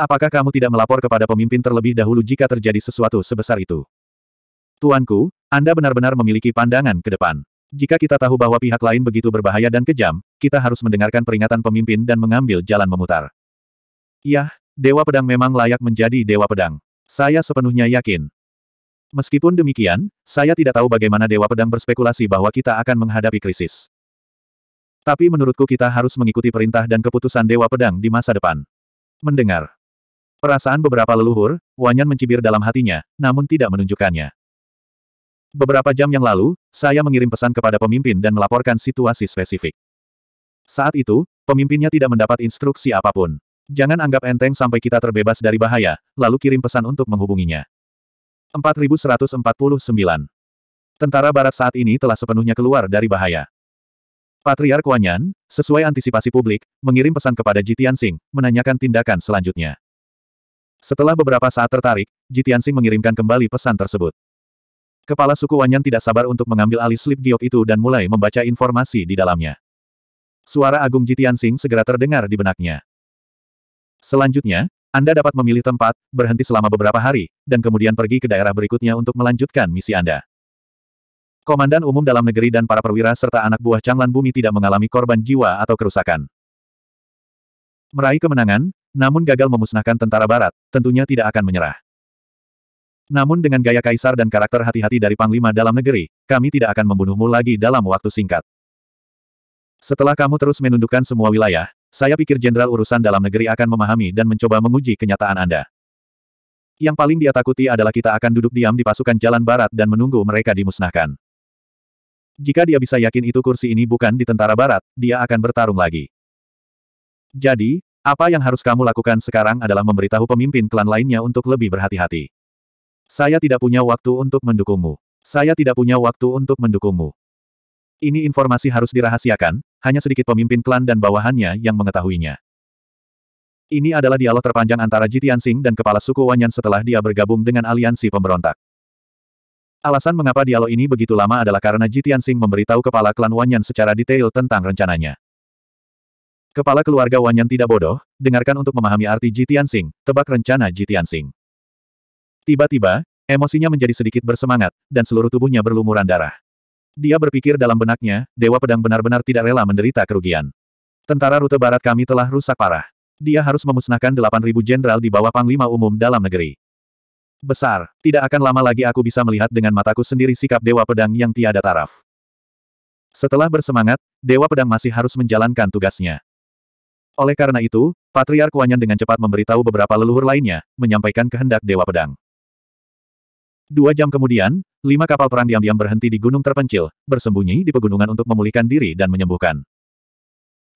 Apakah kamu tidak melapor kepada pemimpin terlebih dahulu jika terjadi sesuatu sebesar itu? Tuanku, Anda benar-benar memiliki pandangan ke depan. Jika kita tahu bahwa pihak lain begitu berbahaya dan kejam, kita harus mendengarkan peringatan pemimpin dan mengambil jalan memutar. Yah, Dewa Pedang memang layak menjadi Dewa Pedang. Saya sepenuhnya yakin. Meskipun demikian, saya tidak tahu bagaimana Dewa Pedang berspekulasi bahwa kita akan menghadapi krisis. Tapi menurutku kita harus mengikuti perintah dan keputusan Dewa Pedang di masa depan. Mendengar. Perasaan beberapa leluhur, Wanyan mencibir dalam hatinya, namun tidak menunjukkannya. Beberapa jam yang lalu, saya mengirim pesan kepada pemimpin dan melaporkan situasi spesifik. Saat itu, pemimpinnya tidak mendapat instruksi apapun. Jangan anggap enteng sampai kita terbebas dari bahaya, lalu kirim pesan untuk menghubunginya. 4149. Tentara Barat saat ini telah sepenuhnya keluar dari bahaya. Patriark Wanyan, sesuai antisipasi publik, mengirim pesan kepada Jitian Singh, menanyakan tindakan selanjutnya. Setelah beberapa saat tertarik, Jitian Singh mengirimkan kembali pesan tersebut. Kepala suku Wanyan tidak sabar untuk mengambil alih slip giok itu dan mulai membaca informasi di dalamnya. Suara Agung Jitian Sing segera terdengar di benaknya. Selanjutnya, Anda dapat memilih tempat, berhenti selama beberapa hari, dan kemudian pergi ke daerah berikutnya untuk melanjutkan misi Anda. Komandan umum dalam negeri dan para perwira serta anak buah Changlan Bumi tidak mengalami korban jiwa atau kerusakan. Meraih kemenangan, namun gagal memusnahkan tentara barat, tentunya tidak akan menyerah. Namun dengan gaya kaisar dan karakter hati-hati dari Panglima dalam negeri, kami tidak akan membunuhmu lagi dalam waktu singkat. Setelah kamu terus menundukkan semua wilayah, saya pikir jenderal urusan dalam negeri akan memahami dan mencoba menguji kenyataan Anda. Yang paling dia takuti adalah kita akan duduk diam di pasukan jalan barat dan menunggu mereka dimusnahkan. Jika dia bisa yakin itu kursi ini bukan di tentara barat, dia akan bertarung lagi. Jadi, apa yang harus kamu lakukan sekarang adalah memberitahu pemimpin klan lainnya untuk lebih berhati-hati. Saya tidak punya waktu untuk mendukungmu. Saya tidak punya waktu untuk mendukungmu. Ini informasi harus dirahasiakan, hanya sedikit pemimpin klan dan bawahannya yang mengetahuinya. Ini adalah dialog terpanjang antara Jitian Sing dan kepala suku Wanyan setelah dia bergabung dengan aliansi pemberontak. Alasan mengapa dialog ini begitu lama adalah karena Jitian Sing memberitahu kepala klan Wanyan secara detail tentang rencananya. Kepala keluarga Wanyan tidak bodoh, dengarkan untuk memahami arti Jitian Sing, tebak rencana Jitian Sing. Tiba-tiba, emosinya menjadi sedikit bersemangat, dan seluruh tubuhnya berlumuran darah. Dia berpikir dalam benaknya, Dewa Pedang benar-benar tidak rela menderita kerugian. Tentara rute barat kami telah rusak parah. Dia harus memusnahkan 8.000 jenderal di bawah Panglima Umum dalam negeri. Besar, tidak akan lama lagi aku bisa melihat dengan mataku sendiri sikap Dewa Pedang yang tiada taraf. Setelah bersemangat, Dewa Pedang masih harus menjalankan tugasnya. Oleh karena itu, Patriark Wanyan dengan cepat memberitahu beberapa leluhur lainnya, menyampaikan kehendak Dewa Pedang. Dua jam kemudian, lima kapal perang diam-diam berhenti di gunung terpencil, bersembunyi di pegunungan untuk memulihkan diri dan menyembuhkan.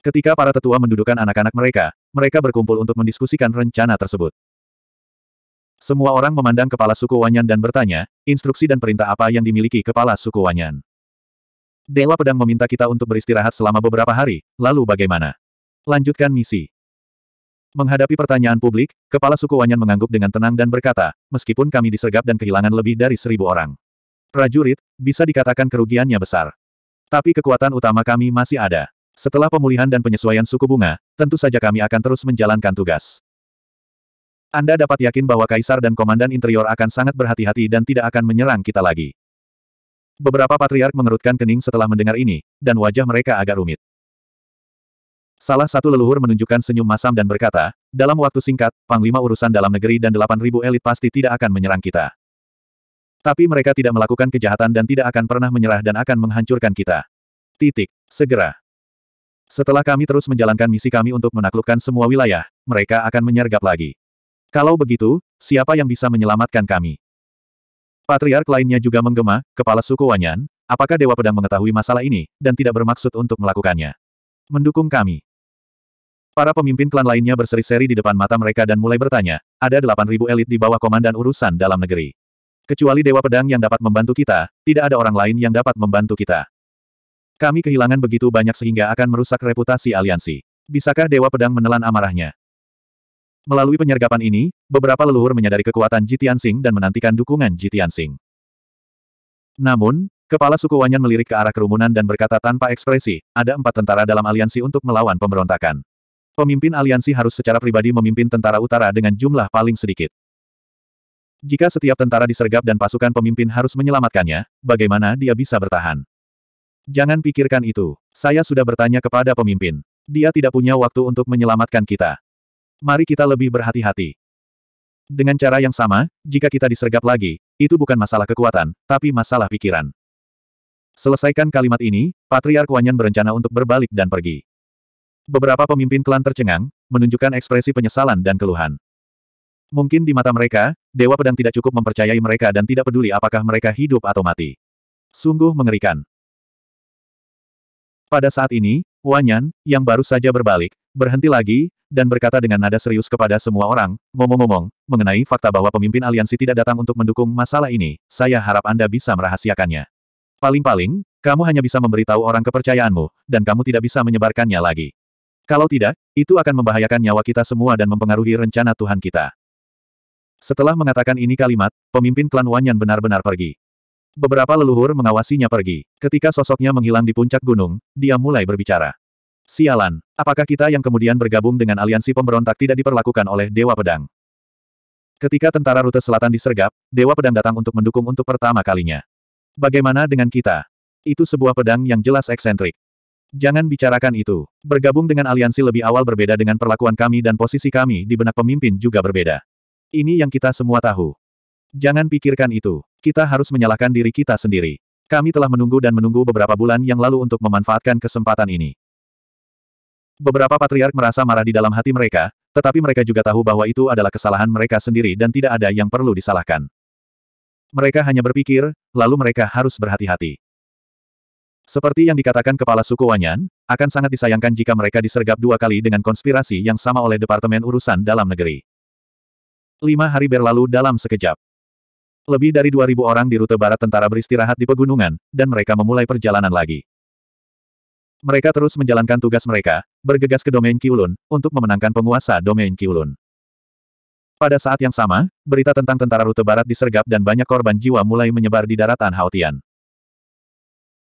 Ketika para tetua mendudukan anak-anak mereka, mereka berkumpul untuk mendiskusikan rencana tersebut. Semua orang memandang kepala suku Wanyan dan bertanya, instruksi dan perintah apa yang dimiliki kepala suku Wanyan. Dewa Pedang meminta kita untuk beristirahat selama beberapa hari, lalu bagaimana? Lanjutkan misi. Menghadapi pertanyaan publik, kepala suku Wanyan mengangguk dengan tenang dan berkata, meskipun kami disergap dan kehilangan lebih dari seribu orang. Prajurit, bisa dikatakan kerugiannya besar. Tapi kekuatan utama kami masih ada. Setelah pemulihan dan penyesuaian suku bunga, tentu saja kami akan terus menjalankan tugas. Anda dapat yakin bahwa Kaisar dan Komandan Interior akan sangat berhati-hati dan tidak akan menyerang kita lagi. Beberapa patriark mengerutkan kening setelah mendengar ini, dan wajah mereka agak rumit. Salah satu leluhur menunjukkan senyum masam dan berkata, dalam waktu singkat, Panglima urusan dalam negeri dan 8.000 elit pasti tidak akan menyerang kita. Tapi mereka tidak melakukan kejahatan dan tidak akan pernah menyerah dan akan menghancurkan kita. Titik. Segera. Setelah kami terus menjalankan misi kami untuk menaklukkan semua wilayah, mereka akan menyergap lagi. Kalau begitu, siapa yang bisa menyelamatkan kami? Patriark lainnya juga menggema, kepala suku Wanyan, apakah Dewa Pedang mengetahui masalah ini, dan tidak bermaksud untuk melakukannya? Mendukung kami. Para pemimpin klan lainnya berseri-seri di depan mata mereka dan mulai bertanya, ada 8.000 elit di bawah komandan urusan dalam negeri. Kecuali Dewa Pedang yang dapat membantu kita, tidak ada orang lain yang dapat membantu kita. Kami kehilangan begitu banyak sehingga akan merusak reputasi aliansi. Bisakah Dewa Pedang menelan amarahnya? Melalui penyergapan ini, beberapa leluhur menyadari kekuatan Jitian Sing dan menantikan dukungan Jitian Sing. Namun, kepala suku Wanyan melirik ke arah kerumunan dan berkata tanpa ekspresi, ada empat tentara dalam aliansi untuk melawan pemberontakan. Pemimpin aliansi harus secara pribadi memimpin tentara utara dengan jumlah paling sedikit. Jika setiap tentara disergap dan pasukan pemimpin harus menyelamatkannya, bagaimana dia bisa bertahan? Jangan pikirkan itu. Saya sudah bertanya kepada pemimpin. Dia tidak punya waktu untuk menyelamatkan kita. Mari kita lebih berhati-hati. Dengan cara yang sama, jika kita disergap lagi, itu bukan masalah kekuatan, tapi masalah pikiran. Selesaikan kalimat ini, Patriark Wanyan berencana untuk berbalik dan pergi. Beberapa pemimpin klan tercengang, menunjukkan ekspresi penyesalan dan keluhan. Mungkin di mata mereka, Dewa Pedang tidak cukup mempercayai mereka dan tidak peduli apakah mereka hidup atau mati. Sungguh mengerikan. Pada saat ini, Wanyan, yang baru saja berbalik, berhenti lagi, dan berkata dengan nada serius kepada semua orang, ngomong-ngomong, mengenai fakta bahwa pemimpin aliansi tidak datang untuk mendukung masalah ini, saya harap Anda bisa merahasiakannya. Paling-paling, kamu hanya bisa memberitahu orang kepercayaanmu, dan kamu tidak bisa menyebarkannya lagi. Kalau tidak, itu akan membahayakan nyawa kita semua dan mempengaruhi rencana Tuhan kita. Setelah mengatakan ini kalimat, pemimpin klan Wanyan benar-benar pergi. Beberapa leluhur mengawasinya pergi. Ketika sosoknya menghilang di puncak gunung, dia mulai berbicara. Sialan, apakah kita yang kemudian bergabung dengan aliansi pemberontak tidak diperlakukan oleh Dewa Pedang? Ketika tentara rute selatan disergap, Dewa Pedang datang untuk mendukung untuk pertama kalinya. Bagaimana dengan kita? Itu sebuah pedang yang jelas eksentrik. Jangan bicarakan itu. Bergabung dengan aliansi lebih awal berbeda dengan perlakuan kami dan posisi kami di benak pemimpin juga berbeda. Ini yang kita semua tahu. Jangan pikirkan itu. Kita harus menyalahkan diri kita sendiri. Kami telah menunggu dan menunggu beberapa bulan yang lalu untuk memanfaatkan kesempatan ini. Beberapa patriark merasa marah di dalam hati mereka, tetapi mereka juga tahu bahwa itu adalah kesalahan mereka sendiri dan tidak ada yang perlu disalahkan. Mereka hanya berpikir, lalu mereka harus berhati-hati. Seperti yang dikatakan kepala suku Wanyan, akan sangat disayangkan jika mereka disergap dua kali dengan konspirasi yang sama oleh Departemen Urusan Dalam Negeri. Lima hari berlalu dalam sekejap. Lebih dari 2.000 orang di rute barat tentara beristirahat di pegunungan, dan mereka memulai perjalanan lagi. Mereka terus menjalankan tugas mereka, bergegas ke domain Kiulun, untuk memenangkan penguasa domain Kiulun. Pada saat yang sama, berita tentang tentara rute barat disergap dan banyak korban jiwa mulai menyebar di daratan Haotian.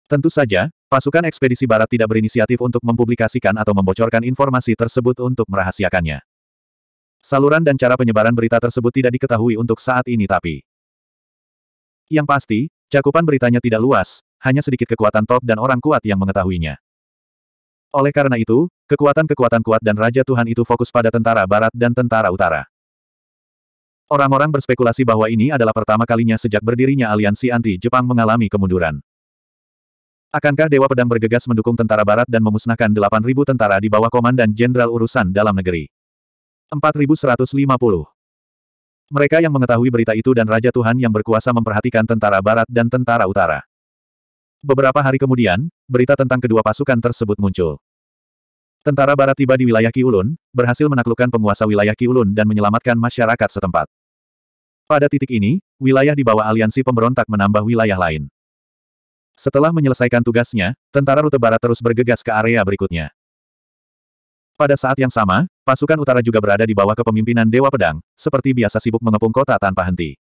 Tentu saja, pasukan ekspedisi barat tidak berinisiatif untuk mempublikasikan atau membocorkan informasi tersebut untuk merahasiakannya. Saluran dan cara penyebaran berita tersebut tidak diketahui untuk saat ini tapi. Yang pasti, cakupan beritanya tidak luas, hanya sedikit kekuatan top dan orang kuat yang mengetahuinya. Oleh karena itu, kekuatan-kekuatan kuat dan Raja Tuhan itu fokus pada tentara barat dan tentara utara. Orang-orang berspekulasi bahwa ini adalah pertama kalinya sejak berdirinya aliansi anti-Jepang mengalami kemunduran. Akankah Dewa Pedang bergegas mendukung tentara barat dan memusnahkan 8.000 tentara di bawah komandan jenderal urusan dalam negeri? 4150. Mereka yang mengetahui berita itu dan Raja Tuhan yang berkuasa memperhatikan tentara barat dan tentara utara. Beberapa hari kemudian, berita tentang kedua pasukan tersebut muncul. Tentara barat tiba di wilayah Kiulun, berhasil menaklukkan penguasa wilayah Kiulun dan menyelamatkan masyarakat setempat. Pada titik ini, wilayah di bawah aliansi pemberontak menambah wilayah lain. Setelah menyelesaikan tugasnya, tentara rute barat terus bergegas ke area berikutnya. Pada saat yang sama, pasukan utara juga berada di bawah kepemimpinan Dewa Pedang, seperti biasa sibuk mengepung kota tanpa henti.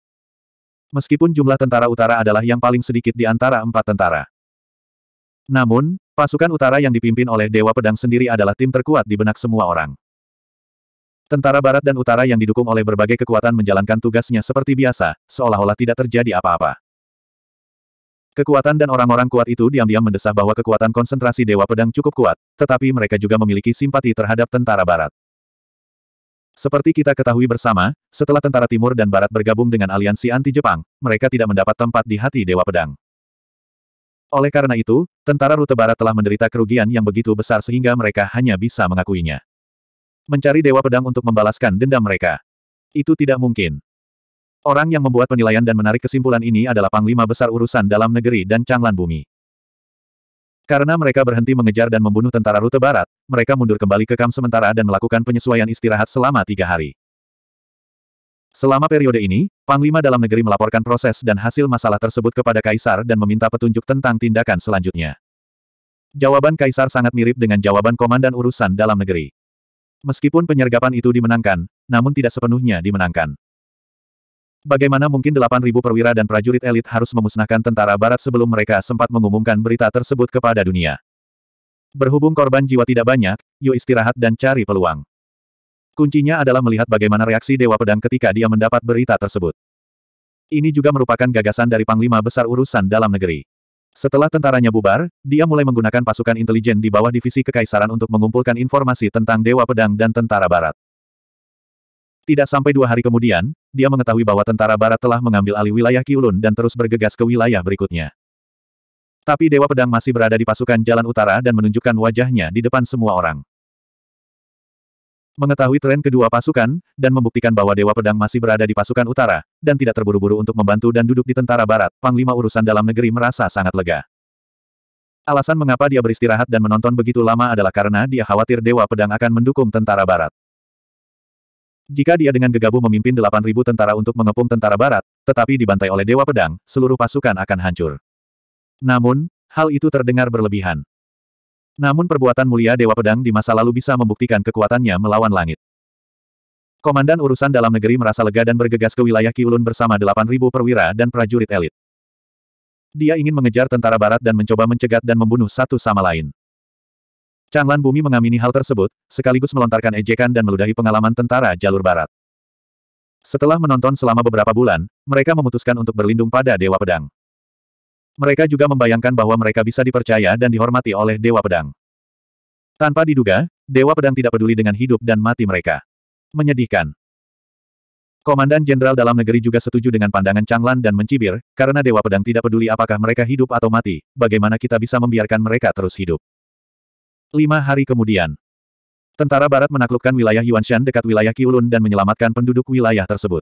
Meskipun jumlah tentara utara adalah yang paling sedikit di antara empat tentara. Namun, pasukan utara yang dipimpin oleh Dewa Pedang sendiri adalah tim terkuat di benak semua orang. Tentara barat dan utara yang didukung oleh berbagai kekuatan menjalankan tugasnya seperti biasa, seolah-olah tidak terjadi apa-apa. Kekuatan dan orang-orang kuat itu diam-diam mendesah bahwa kekuatan konsentrasi Dewa Pedang cukup kuat, tetapi mereka juga memiliki simpati terhadap tentara barat. Seperti kita ketahui bersama, setelah tentara timur dan barat bergabung dengan aliansi anti-Jepang, mereka tidak mendapat tempat di hati Dewa Pedang. Oleh karena itu, tentara rute barat telah menderita kerugian yang begitu besar sehingga mereka hanya bisa mengakuinya. Mencari Dewa Pedang untuk membalaskan dendam mereka. Itu tidak mungkin. Orang yang membuat penilaian dan menarik kesimpulan ini adalah Panglima Besar Urusan Dalam Negeri dan Changlan Bumi. Karena mereka berhenti mengejar dan membunuh tentara rute barat, mereka mundur kembali ke kam sementara dan melakukan penyesuaian istirahat selama tiga hari. Selama periode ini, Panglima Dalam Negeri melaporkan proses dan hasil masalah tersebut kepada Kaisar dan meminta petunjuk tentang tindakan selanjutnya. Jawaban Kaisar sangat mirip dengan jawaban Komandan Urusan Dalam Negeri. Meskipun penyergapan itu dimenangkan, namun tidak sepenuhnya dimenangkan. Bagaimana mungkin 8.000 perwira dan prajurit elit harus memusnahkan tentara barat sebelum mereka sempat mengumumkan berita tersebut kepada dunia? Berhubung korban jiwa tidak banyak, yuk istirahat dan cari peluang. Kuncinya adalah melihat bagaimana reaksi Dewa Pedang ketika dia mendapat berita tersebut. Ini juga merupakan gagasan dari Panglima Besar Urusan Dalam Negeri. Setelah tentaranya bubar, dia mulai menggunakan pasukan intelijen di bawah divisi kekaisaran untuk mengumpulkan informasi tentang Dewa Pedang dan Tentara Barat. Tidak sampai dua hari kemudian, dia mengetahui bahwa tentara barat telah mengambil alih wilayah Kiulun dan terus bergegas ke wilayah berikutnya. Tapi Dewa Pedang masih berada di pasukan jalan utara dan menunjukkan wajahnya di depan semua orang. Mengetahui tren kedua pasukan, dan membuktikan bahwa Dewa Pedang masih berada di pasukan utara, dan tidak terburu-buru untuk membantu dan duduk di tentara barat, Panglima Urusan Dalam Negeri merasa sangat lega. Alasan mengapa dia beristirahat dan menonton begitu lama adalah karena dia khawatir Dewa Pedang akan mendukung tentara barat. Jika dia dengan gegabah memimpin 8.000 tentara untuk mengepung tentara barat, tetapi dibantai oleh Dewa Pedang, seluruh pasukan akan hancur. Namun, hal itu terdengar berlebihan. Namun perbuatan mulia Dewa Pedang di masa lalu bisa membuktikan kekuatannya melawan langit. Komandan urusan dalam negeri merasa lega dan bergegas ke wilayah Kiulun bersama 8.000 perwira dan prajurit elit. Dia ingin mengejar tentara barat dan mencoba mencegat dan membunuh satu sama lain. Chang Lan Bumi mengamini hal tersebut, sekaligus melontarkan ejekan dan meludahi pengalaman tentara jalur barat. Setelah menonton selama beberapa bulan, mereka memutuskan untuk berlindung pada Dewa Pedang. Mereka juga membayangkan bahwa mereka bisa dipercaya dan dihormati oleh Dewa Pedang. Tanpa diduga, Dewa Pedang tidak peduli dengan hidup dan mati mereka. Menyedihkan. Komandan Jenderal Dalam Negeri juga setuju dengan pandangan Lan dan mencibir, karena Dewa Pedang tidak peduli apakah mereka hidup atau mati, bagaimana kita bisa membiarkan mereka terus hidup. Lima hari kemudian. Tentara Barat menaklukkan wilayah Yuanshan dekat wilayah Kiulun dan menyelamatkan penduduk wilayah tersebut.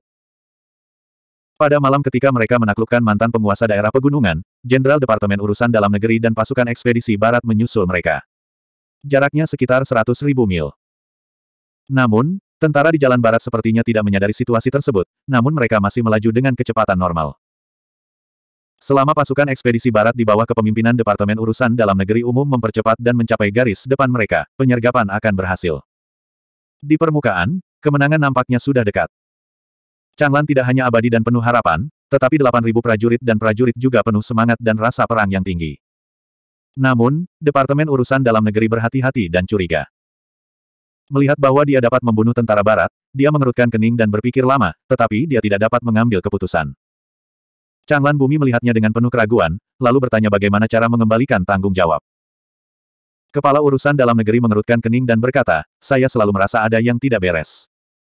Pada malam ketika mereka menaklukkan mantan penguasa daerah pegunungan, Jenderal Departemen Urusan Dalam Negeri dan pasukan ekspedisi barat menyusul mereka. Jaraknya sekitar 100.000 mil. Namun, tentara di jalan barat sepertinya tidak menyadari situasi tersebut, namun mereka masih melaju dengan kecepatan normal. Selama pasukan ekspedisi barat di bawah kepemimpinan Departemen Urusan Dalam Negeri Umum mempercepat dan mencapai garis depan mereka, penyergapan akan berhasil. Di permukaan, kemenangan nampaknya sudah dekat. Changlan tidak hanya abadi dan penuh harapan, tetapi 8.000 prajurit dan prajurit juga penuh semangat dan rasa perang yang tinggi. Namun, Departemen Urusan Dalam Negeri berhati-hati dan curiga. Melihat bahwa dia dapat membunuh tentara barat, dia mengerutkan kening dan berpikir lama, tetapi dia tidak dapat mengambil keputusan. Changlan Bumi melihatnya dengan penuh keraguan, lalu bertanya bagaimana cara mengembalikan tanggung jawab. Kepala urusan dalam negeri mengerutkan kening dan berkata, saya selalu merasa ada yang tidak beres.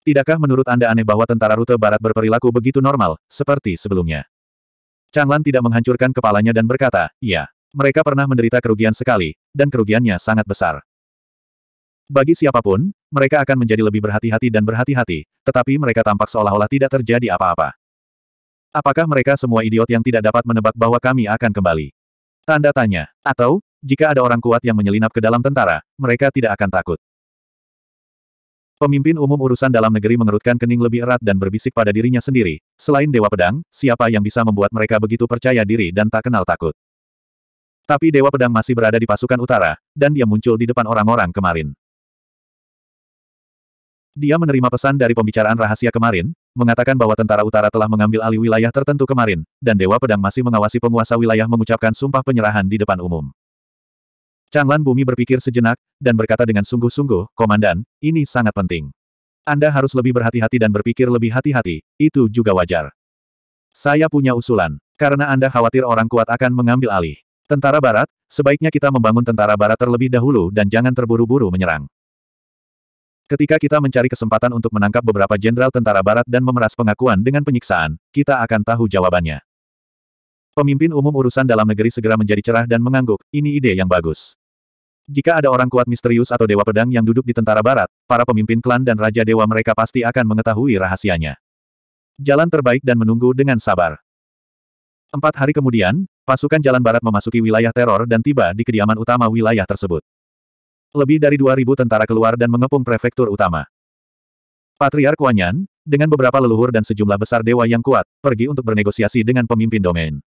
Tidakkah menurut Anda aneh bahwa tentara rute barat berperilaku begitu normal, seperti sebelumnya? Changlan tidak menghancurkan kepalanya dan berkata, iya. Mereka pernah menderita kerugian sekali, dan kerugiannya sangat besar. Bagi siapapun, mereka akan menjadi lebih berhati-hati dan berhati-hati, tetapi mereka tampak seolah-olah tidak terjadi apa-apa. Apakah mereka semua idiot yang tidak dapat menebak bahwa kami akan kembali? Tanda tanya. Atau, jika ada orang kuat yang menyelinap ke dalam tentara, mereka tidak akan takut. Pemimpin umum urusan dalam negeri mengerutkan kening lebih erat dan berbisik pada dirinya sendiri, selain Dewa Pedang, siapa yang bisa membuat mereka begitu percaya diri dan tak kenal takut. Tapi Dewa Pedang masih berada di pasukan utara, dan dia muncul di depan orang-orang kemarin. Dia menerima pesan dari pembicaraan rahasia kemarin, mengatakan bahwa tentara utara telah mengambil alih wilayah tertentu kemarin, dan Dewa Pedang masih mengawasi penguasa wilayah mengucapkan sumpah penyerahan di depan umum. Changlan Bumi berpikir sejenak, dan berkata dengan sungguh-sungguh, Komandan, ini sangat penting. Anda harus lebih berhati-hati dan berpikir lebih hati-hati, itu juga wajar. Saya punya usulan, karena Anda khawatir orang kuat akan mengambil alih. Tentara Barat, sebaiknya kita membangun tentara Barat terlebih dahulu dan jangan terburu-buru menyerang. Ketika kita mencari kesempatan untuk menangkap beberapa jenderal tentara barat dan memeras pengakuan dengan penyiksaan, kita akan tahu jawabannya. Pemimpin umum urusan dalam negeri segera menjadi cerah dan mengangguk, ini ide yang bagus. Jika ada orang kuat misterius atau dewa pedang yang duduk di tentara barat, para pemimpin klan dan raja dewa mereka pasti akan mengetahui rahasianya. Jalan terbaik dan menunggu dengan sabar. Empat hari kemudian, pasukan jalan barat memasuki wilayah teror dan tiba di kediaman utama wilayah tersebut. Lebih dari 2.000 tentara keluar dan mengepung prefektur utama. Patriark Wanyan, dengan beberapa leluhur dan sejumlah besar dewa yang kuat, pergi untuk bernegosiasi dengan pemimpin domain.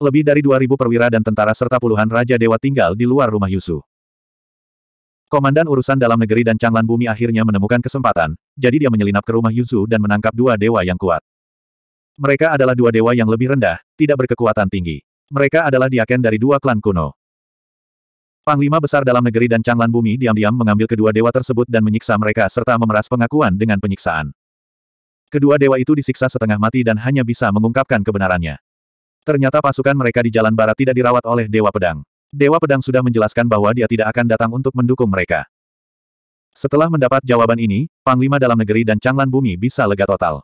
Lebih dari 2.000 perwira dan tentara serta puluhan raja dewa tinggal di luar rumah Yusu. Komandan urusan dalam negeri dan canglan Bumi akhirnya menemukan kesempatan, jadi dia menyelinap ke rumah Yusu dan menangkap dua dewa yang kuat. Mereka adalah dua dewa yang lebih rendah, tidak berkekuatan tinggi. Mereka adalah diaken dari dua klan kuno. Panglima besar dalam negeri dan Changlan Bumi diam-diam mengambil kedua dewa tersebut dan menyiksa mereka serta memeras pengakuan dengan penyiksaan. Kedua dewa itu disiksa setengah mati dan hanya bisa mengungkapkan kebenarannya. Ternyata pasukan mereka di jalan barat tidak dirawat oleh Dewa Pedang. Dewa Pedang sudah menjelaskan bahwa dia tidak akan datang untuk mendukung mereka. Setelah mendapat jawaban ini, Panglima Dalam Negeri dan Changlan Bumi bisa lega total.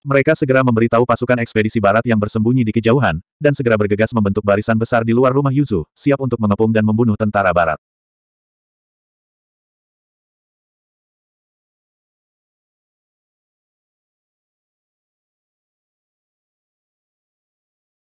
Mereka segera memberitahu pasukan ekspedisi barat yang bersembunyi di kejauhan, dan segera bergegas membentuk barisan besar di luar rumah Yuzu, siap untuk mengepung dan membunuh tentara barat.